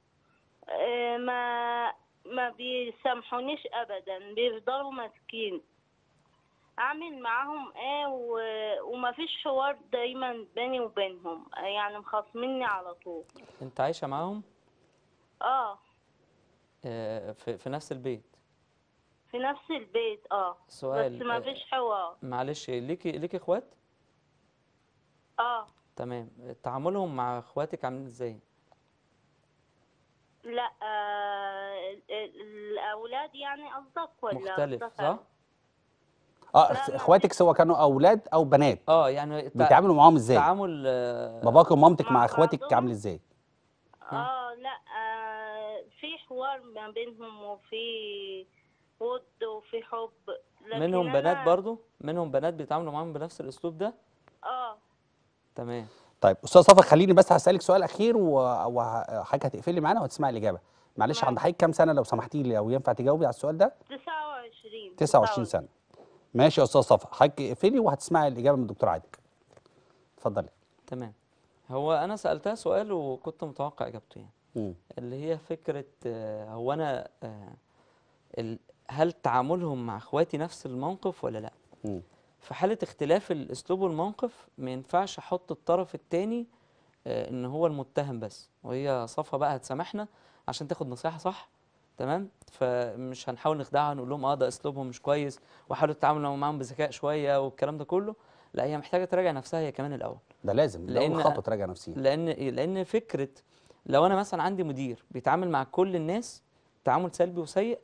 آه، ما ما بيسامحونيش ابدا بيفضلوا ماسكين اعمل معاهم ايه و... ومفيش حوار دايما بيني وبينهم يعني مخاصميني على طول انت عايشه معاهم اه, آه في... في نفس البيت في نفس البيت اه سؤال بس مفيش آه، حوار معلش ليكي ليكي اخوات اه تمام تعاملهم مع اخواتك عاملين ازاي لا آه الاولاد يعني قصدك ولا مختلف صح اه اخواتك يعني سواء كانوا اولاد او بنات اه يعني بيتعاملوا معاهم ازاي؟ تعامل آه، باباك ومامتك مع آه، اخواتك عامل ازاي؟ اه, آه، لا في حوار ما بينهم وفي ود وفي حب منهم بنات برضو؟ منهم بنات بيتعاملوا معاهم بنفس الاسلوب ده؟ اه تمام طيب استاذ صفا خليني بس هسالك سؤال اخير وحضرتك هتقفلي معانا وهتسمعي الاجابه معلش عند حضرتك كام سنه لو سمحتي لي او ينفع تجاوبي على السؤال ده 29 29 سنه ماشي يا استاذ صفا حضرتك اقفلي وهتسمعي الاجابه من الدكتور عادل اتفضل تمام هو انا سالتها سؤال وكنت متوقع اجابته يعني اللي هي فكره آه، هو انا آه، هل تعاملهم مع اخواتي نفس الموقف ولا لا مم. في حاله اختلاف الاسلوب والموقف ما ينفعش احط الطرف الثاني آه، ان هو المتهم بس وهي صفا بقى هتسامحنا عشان تاخد نصيحه صح تمام فمش هنحاول نخدعها نقول لهم اه ده اسلوبهم مش كويس وحاولوا تتعاملوا معاهم بذكاء شويه والكلام ده كله لا هي محتاجه تراجع نفسها هي كمان الاول ده لازم لان خطوه تراجع نفسها لان إيه؟ لان فكره لو انا مثلا عندي مدير بيتعامل مع كل الناس تعامل سلبي وسيء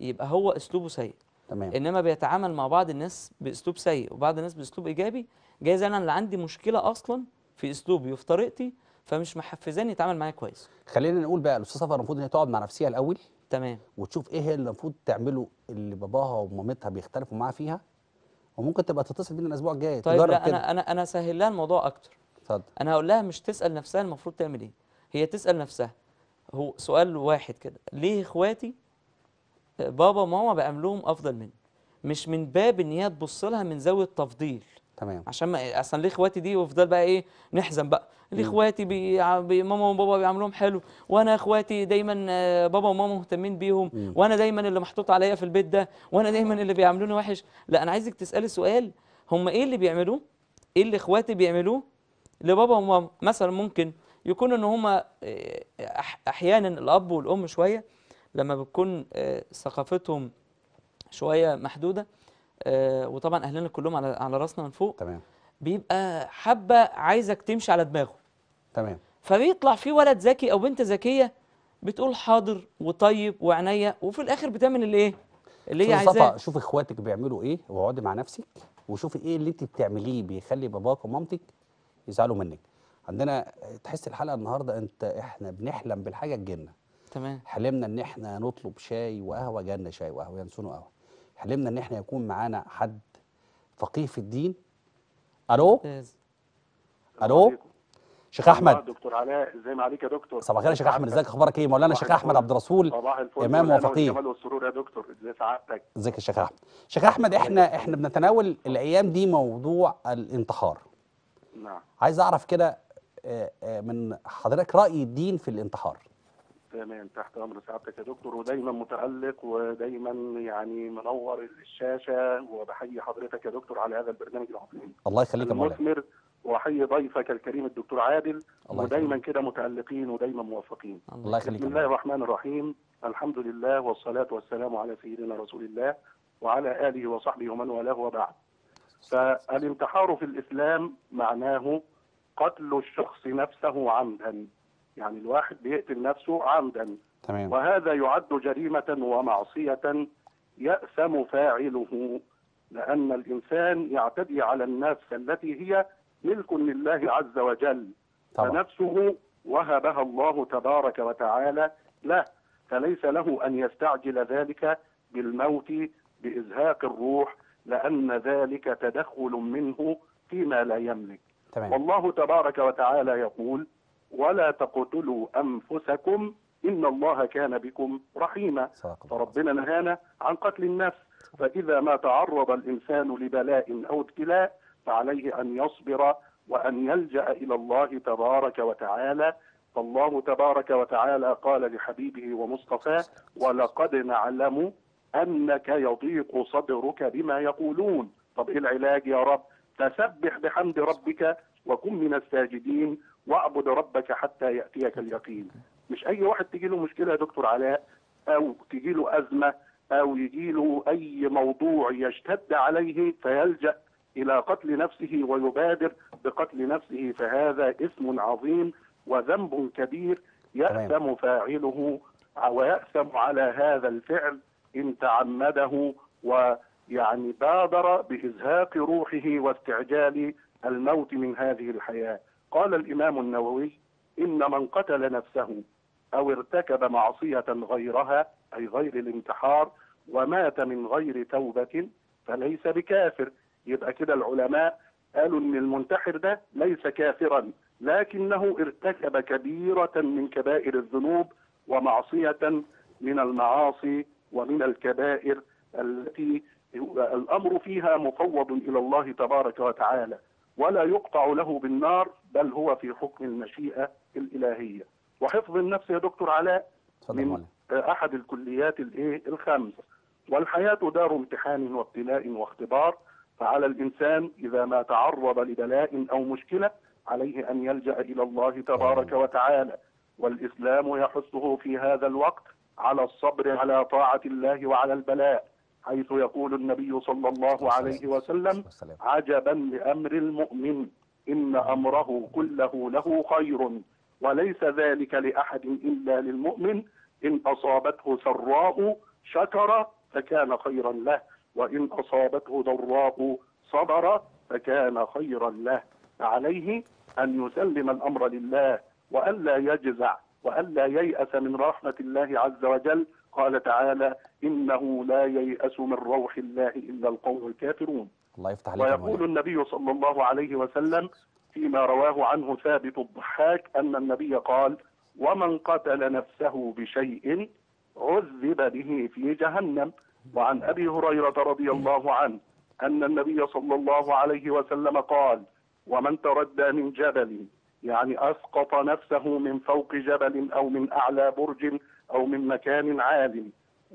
يبقى هو اسلوبه سيء تمام انما بيتعامل مع بعض الناس باسلوب سيء وبعض الناس باسلوب ايجابي جايز انا اللي عندي مشكله اصلا في اسلوبي وفي طريقتي فمش محفزاني يتعامل معايا كويس خلينا نقول بقى الاستاذ صفا المفروض ان هي تقعد مع نفسها الاول تمام وتشوف ايه هي اللي المفروض تعمله اللي باباها ومامتها بيختلفوا معاها فيها وممكن تبقى تتصل بينا الاسبوع الجاي طيب تجرب لا طيب انا انا انا سهل لها الموضوع اكتر اتفضل انا هقول لها مش تسال نفسها المفروض تعمل ايه هي تسال نفسها هو سؤال واحد كده ليه اخواتي بابا وماما بقى افضل مني مش من باب ان هي تبص لها من زاويه تفضيل تمام عشان ما اصلا ليه اخواتي دي وافضل بقى ايه نحزن بقى ليه اخواتي بي... بي... ماما وبابا بيعاملوهم حلو وانا اخواتي دايما آه، بابا وماما مهتمين بيهم مم. وانا دايما اللي محطوط عليا في البيت ده وانا دايما اللي بيعاملوني وحش لا انا عايزك تسالي سؤال هم ايه اللي بيعملوه ايه اللي اخواتي بيعملوه لبابا وماما مثلا ممكن يكون ان هم آه، احيانا الاب والام شويه لما بتكون آه، ثقافتهم شويه محدوده آه، وطبعا اهلنا كلهم على على راسنا من فوق تمام بيبقى حبه عايزك تمشي على دماغه تمام فبيطلع في ولد ذكي او بنت ذكيه بتقول حاضر وطيب وعينيا وفي الاخر بتعمل الايه اللي هي عايزاه شوف اخواتك بيعملوا ايه واقعدي مع نفسك وشوفي ايه اللي انت بتعمليه بيخلي باباك ومامتك يزعلوا منك عندنا تحس الحلقه النهارده انت احنا بنحلم بالحاجه الجنه تمام حلمنا ان احنا نطلب شاي وقهوه جنه شاي وقهوه ينسونه قهوه حلمنا ان احنا يكون معانا حد فقيه في الدين الو الو شيخ احمد دكتور علاء ازاي ما عليك يا دكتور صباح الخير يا شيخ احمد ازيك اخبارك ايه مولانا شيخ احمد عبد الرسول امام وفقيه صباح والسرور يا دكتور ازاي سعادتك ازيك يا شيخ احمد شيخ احمد احنا احنا بنتناول الايام دي موضوع الانتحار نعم عايز اعرف كده آه، آه، من حضرتك راي الدين في الانتحار تمام تحت امر سعادتك يا دكتور ودايما متالق ودايما يعني منور الشاشه وبحيي حضرتك يا دكتور على هذا البرنامج العظيم الله يخليك يا مولانا واحيي ضيفك الكريم الدكتور عادل ودايما كده متالقين ودايما موفقين الله يخليك بسم الله الرحمن الرحيم الحمد لله والصلاه والسلام على سيدنا رسول الله وعلى اله وصحبه ومن والاه وبعد فالانتحار في الاسلام معناه قتل الشخص نفسه عمدا يعني الواحد بيقتل نفسه عمدا تمام. وهذا يعد جريمة ومعصية يأثم فاعله لأن الإنسان يعتدي على النفس التي هي ملك لله عز وجل طبعا. فنفسه وهبها الله تبارك وتعالى له فليس له أن يستعجل ذلك بالموت بإزهاق الروح لأن ذلك تدخل منه فيما لا يملك تمام. والله تبارك وتعالى يقول ولا تقتلوا أنفسكم إن الله كان بكم رحيما فربنا نهانا عن قتل النفس فإذا ما تعرض الإنسان لبلاء أو ابتلاء فعليه أن يصبر وأن يلجأ إلى الله تبارك وتعالى فالله تبارك وتعالى قال لحبيبه ومصطفاه ولقد نعلم أنك يضيق صدرك بما يقولون طب إيه العلاج يا رب تسبح بحمد ربك وكن من الساجدين واعبد ربك حتى ياتيك اليقين مش اي واحد تجي له مشكله يا دكتور علاء او تجي له ازمه او يجي له اي موضوع يشتد عليه فيلجا الى قتل نفسه ويبادر بقتل نفسه فهذا اسم عظيم وذنب كبير ياثم فاعله وياثم على هذا الفعل ان تعمده ويعني بادر بازهاق روحه واستعجال الموت من هذه الحياه قال الإمام النووي إن من قتل نفسه أو ارتكب معصية غيرها أي غير الانتحار ومات من غير توبة فليس بكافر يبقى كده العلماء قالوا إن المنتحر ده ليس كافرا لكنه ارتكب كبيرة من كبائر الذنوب ومعصية من المعاصي ومن الكبائر التي الأمر فيها مفوض إلى الله تبارك وتعالى ولا يقطع له بالنار بل هو في حكم المشيئة الإلهية وحفظ النفس يا دكتور علاء من أحد الكليات الإيه الخمس والحياة دار امتحان وابتلاء واختبار فعلى الإنسان إذا ما تعرض لبلاء أو مشكلة عليه أن يلجأ إلى الله تبارك وتعالى والإسلام يحثه في هذا الوقت على الصبر على طاعة الله وعلى البلاء حيث يقول النبي صلى الله عليه وسلم عجبا لأمر المؤمن إن أمره كله له خير وليس ذلك لأحد إلا للمؤمن إن أصابته سراء شكر فكان خيرا له وإن أصابته ضراء صبر فكان خيرا له عليه أن يسلم الأمر لله وألا يجزع وألا ييأس من رحمة الله عز وجل قال تعالى إنه لا ييأس من روح الله إلا القوم الكافرون الله يفتح عليك ويقول النبي صلى الله عليه وسلم فيما رواه عنه ثابت الضحاك أن النبي قال ومن قتل نفسه بشيء عذب به في جهنم وعن أبي هريرة رضي الله عنه أن النبي صلى الله عليه وسلم قال ومن تردى من جبل يعني أسقط نفسه من فوق جبل أو من أعلى برج أو من مكان عال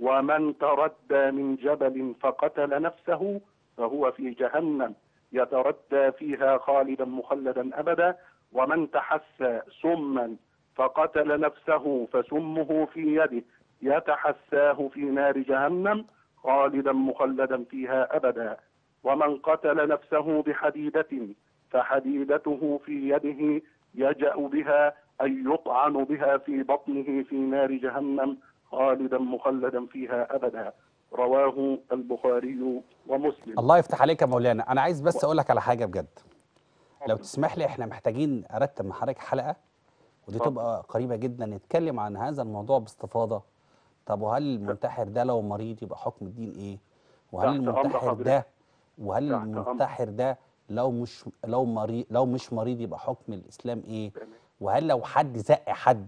ومن تردى من جبل فقتل نفسه فهو في جهنم يتردى فيها خالدا مخلدا أبدا ومن تحسى سما فقتل نفسه فسمه في يده يتحساه في نار جهنم خالدا مخلدا فيها أبدا ومن قتل نفسه بحديدة فحديدته في يده يجأ بها أن يطعن بها في بطنه في نار جهنم خالدا مخلدا فيها أبدا رواه البخاري ومسلم الله يفتح عليك يا مولانا أنا عايز بس أقول لك على حاجة بجد لو تسمح لي احنا محتاجين أرتب مع حضرتك حلقة ودي تبقى قريبة جدا نتكلم عن هذا الموضوع باستفاضة طب وهل المنتحر ده لو مريض يبقى حكم الدين إيه وهل المنتحر ده وهل المنتحر ده لو مش لو مريض لو مش مريض يبقى حكم الإسلام إيه وهل لو حد زق حد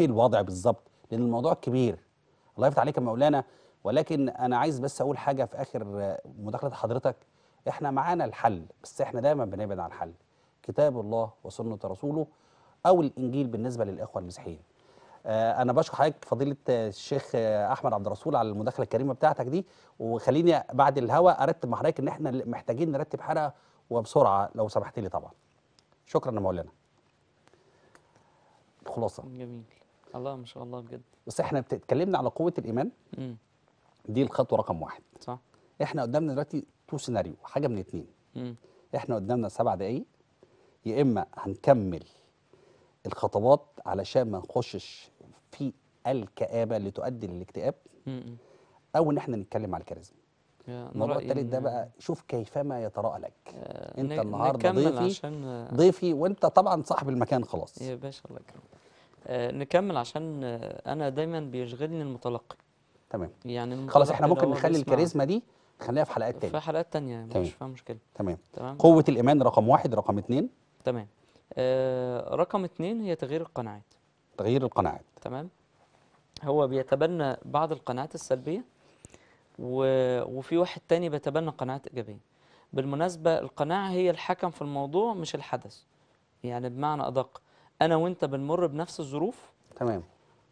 ايه الوضع بالظبط لان الموضوع كبير الله يفتح عليك يا مولانا ولكن انا عايز بس اقول حاجه في اخر مداخله حضرتك احنا معانا الحل بس احنا دايما بنبعد عن الحل كتاب الله وسنه رسوله او الانجيل بالنسبه للاخوه المسيحيين آه، انا بشكر حضرتك فضيله الشيخ احمد عبد الرسول على المداخله الكريمه بتاعتك دي وخليني بعد الهوا ارتب مع حضرتك ان احنا محتاجين نرتب حلقه وبسرعه لو سمحت لي طبعا شكرا يا مولانا الخلاصه جميل الله ما شاء الله بجد بس احنا اتكلمنا على قوه الايمان امم دي الخطوه رقم واحد صح احنا قدامنا دلوقتي تو سيناريو حاجه من اتنين امم احنا قدامنا سبع دقايق يا اما هنكمل الخطوات علشان ما نخشش في الكآبه اللي تؤدي للاكتئاب او ان احنا نتكلم على الكاريزما الموضوع إيه التالت ده بقى شوف كيفما يتراءى لك آه، انت النهارده ضيفي عشان ضيفي وانت طبعا صاحب المكان خلاص يا باشا الله يكرمك آه، نكمل عشان آه، انا دايما بيشغلني المتلقي تمام يعني المتلقي خلاص احنا ممكن نخلي الكاريزما دي خليها في حلقات تانية في حلقات تانية مش فيها مشكله تمام. تمام قوه الايمان رقم واحد رقم اتنين تمام آه رقم اتنين هي تغيير القناعات تغيير القناعات تمام هو بيتبنى بعض القناعات السلبيه و... وفي واحد تاني بيتبنى قناعات ايجابيه بالمناسبه القناعه هي الحكم في الموضوع مش الحدث يعني بمعنى ادق انا وانت بنمر بنفس الظروف تمام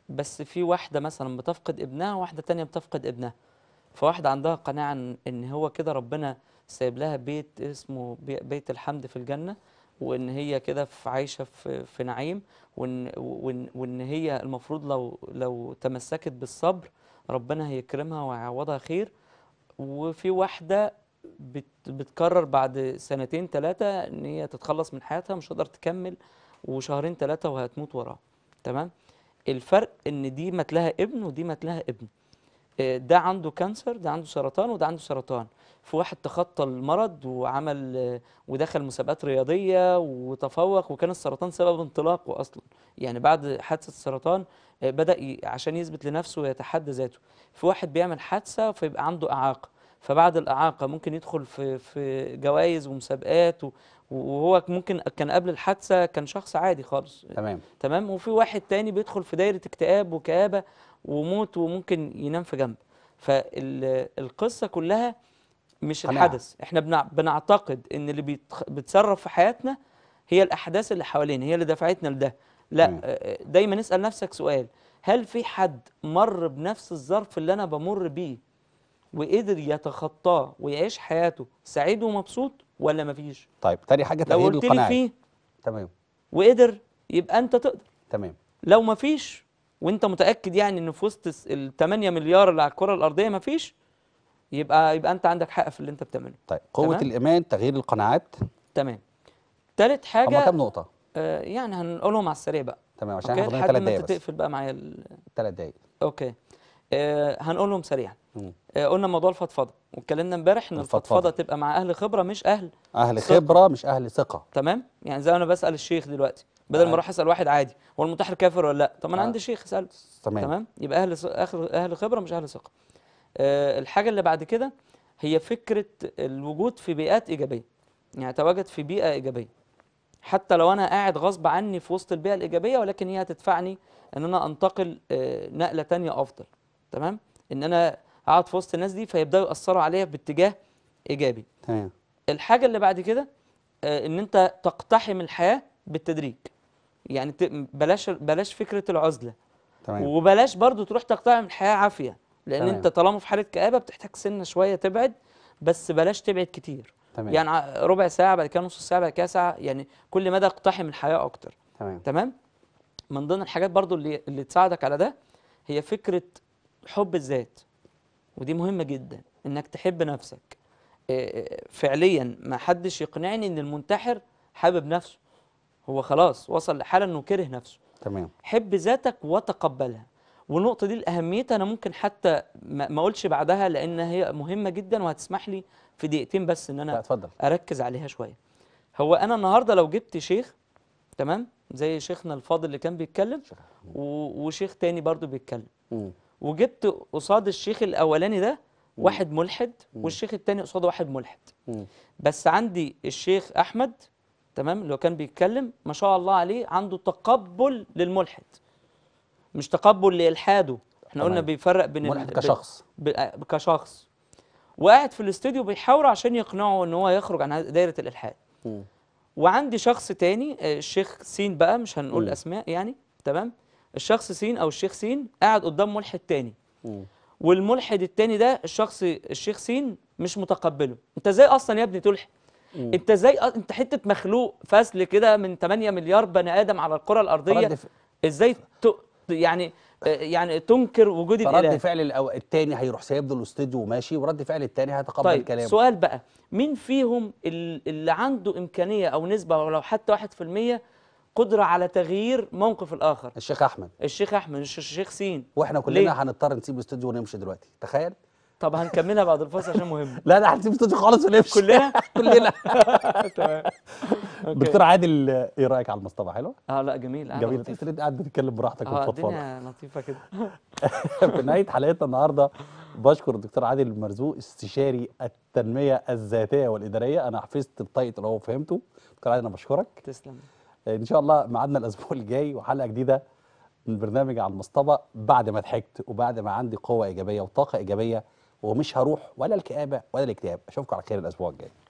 بس في واحده مثلا بتفقد ابنها وواحده تانية بتفقد ابنها فواحده عندها قناعه ان هو كده ربنا سايب لها بيت اسمه بيت الحمد في الجنه وان هي كده في عايشه في, في نعيم وان وان وان هي المفروض لو لو تمسكت بالصبر ربنا هيكرمها ويعوضها خير وفي واحده بتكرر بتقرر بعد سنتين ثلاثه ان هي تتخلص من حياتها مش هتقدر تكمل وشهرين ثلاثه وهتموت وراه تمام الفرق ان دي مات لها ابن ودي مات لها ابن آه، ده عنده كانسر ده عنده سرطان وده عنده سرطان في واحد تخطى المرض وعمل آه، ودخل مسابقات رياضيه وتفوق وكان السرطان سبب انطلاقه اصلا يعني بعد حادثه السرطان آه، بدا عشان يثبت لنفسه ويتحدى ذاته في واحد بيعمل حادثه فيبقى عنده اعاقه فبعد الإعاقة ممكن يدخل في في جوائز ومسابقات وهو ممكن كان قبل الحادثة كان شخص عادي خالص تمام تمام وفي واحد تاني بيدخل في دايرة اكتئاب وكآبة وموت وممكن ينام في جنب فالقصة كلها مش قناعة. الحدث احنا بنعتقد ان اللي بيتخ... بتصرف في حياتنا هي الأحداث اللي حوالينا هي اللي دفعتنا لده لا مم. آه، دايما اسأل نفسك سؤال هل في حد مر بنفس الظرف اللي أنا بمر بيه وقدر يتخطاه ويعيش حياته سعيد ومبسوط ولا مفيش طيب تاني حاجه تاهيل القناعي لو قلت لي فيه تمام وقدر يبقى انت تقدر تمام لو مفيش وانت متاكد يعني ان في وسط ال 8 مليار اللي على الكره الارضيه مفيش يبقى يبقى انت عندك حق في اللي انت بتعمله طيب قوه تمام؟ الايمان تغيير القناعات تمام تالت حاجه هما كام نقطه آه يعني هنقولهم على السريع بقى تمام عشان احنا فاضلين ثلاث دقايق بس تقفل بقى معايا ثلاث دقايق اوكي آه هنقولهم سريعا آه، قلنا موضوع الفضفضه واتكلمنا امبارح ان الفضفضه تبقى مع اهل خبره مش اهل اهل ثقة. خبره مش اهل ثقه تمام يعني زي انا بسال الشيخ دلوقتي بدل ما اروح اسال واحد عادي هو المنتحر كافر ولا لا طب انا آه. عندي شيخ اساله تمام تمام يبقى اهل اهل خبره مش اهل ثقه آه الحاجه اللي بعد كده هي فكره الوجود في بيئات ايجابيه يعني اتواجد في بيئه ايجابيه حتى لو انا قاعد غصب عني في وسط البيئه الايجابيه ولكن هي هتدفعني ان انا انتقل آه نقله ثانيه افضل تمام ان انا اقعد في وسط الناس دي فيبداوا ياثروا عليها باتجاه ايجابي تمام الحاجه اللي بعد كده آه، ان انت تقتحم الحياه بالتدريج يعني بلاش بلاش فكره العزله تمام وبلاش برضو تروح تقتحم الحياه عافيه لان تمام. انت طالما في حاله كابه بتحتاج سنه شويه تبعد بس بلاش تبعد كتير تمام. يعني ربع ساعه بعد كده نص ساعه بعد كده ساعه يعني كل مدى اقتحم الحياه اكتر تمام تمام من ضمن الحاجات برضو اللي اللي تساعدك على ده هي فكره حب الذات ودي مهمة جدا انك تحب نفسك آه، آه، فعليا ما حدش يقنعني ان المنتحر حابب نفسه هو خلاص وصل لحالة انه كره نفسه تمام حب ذاتك وتقبلها والنقطة دي لأهميتها أنا ممكن حتى ما أقولش بعدها لأن هي مهمة جدا وهتسمح لي في دقيقتين بس إن أنا اتفضل. أركز عليها شوية. هو أنا النهاردة لو جبت شيخ تمام زي شيخنا الفاضل اللي كان بيتكلم وشيخ تاني برضو بيتكلم. م. وجبت قصاد الشيخ الاولاني ده واحد ملحد والشيخ الثاني قصاده واحد ملحد بس عندي الشيخ احمد تمام اللي هو كان بيتكلم ما شاء الله عليه عنده تقبل للملحد مش تقبل لالحاده احنا قلنا بيفرق بين ملحد ال... كشخص ب... ب... آه، كشخص وقاعد في الاستوديو بيحاور عشان يقنعه ان هو يخرج عن دايره الالحاد وعندي شخص تاني آه، الشيخ سين بقى مش هنقول اسماء يعني تمام الشخص سين او الشيخ سين قاعد قدام ملحد تاني والملحد التاني ده الشخص الشيخ سين مش متقبله انت ازاي اصلا يا ابني تلحد انت ازاي انت حته مخلوق فاسل كده من 8 مليار بني ادم على الكره الارضيه ازاي ت... يعني يعني تنكر وجود الاله رد فعل الأو... التاني هيروح سايب له الاستوديو وماشي ورد فعل التاني هيتقبل طيب طيب سؤال بقى مين فيهم اللي عنده امكانيه او نسبه ولو حتى 1% قدره على تغيير موقف الاخر الشيخ احمد الشيخ احمد الشيخ سين واحنا كلنا هنضطر نسيب الاستوديو ونمشي دلوقتي تخيل طب هنكملها بعد الفاصل عشان مهم لا لا هنسيب الاستوديو خالص ونمشي كلنا كلنا تمام دكتور عادل ايه رايك على المصطبه حلوه اه لا جميل آه، جميل انت قاعد بتتكلم براحتك وتفضفض اه لطيفه كده في نهايه حلقتنا النهارده بشكر الدكتور عادل مرزوق استشاري التنميه الذاتيه والاداريه انا حفظت بطاقه اللي هو فهمته دكتور عادل انا بشكرك تسلم آه، ان شاء الله معادنا الاسبوع الجاي وحلقه جديده من برنامج على المصطبه بعد ما ضحكت وبعد ما عندي قوه ايجابيه وطاقه ايجابيه ومش هروح ولا الكآبه ولا الاكتئاب اشوفكم على خير الاسبوع الجاي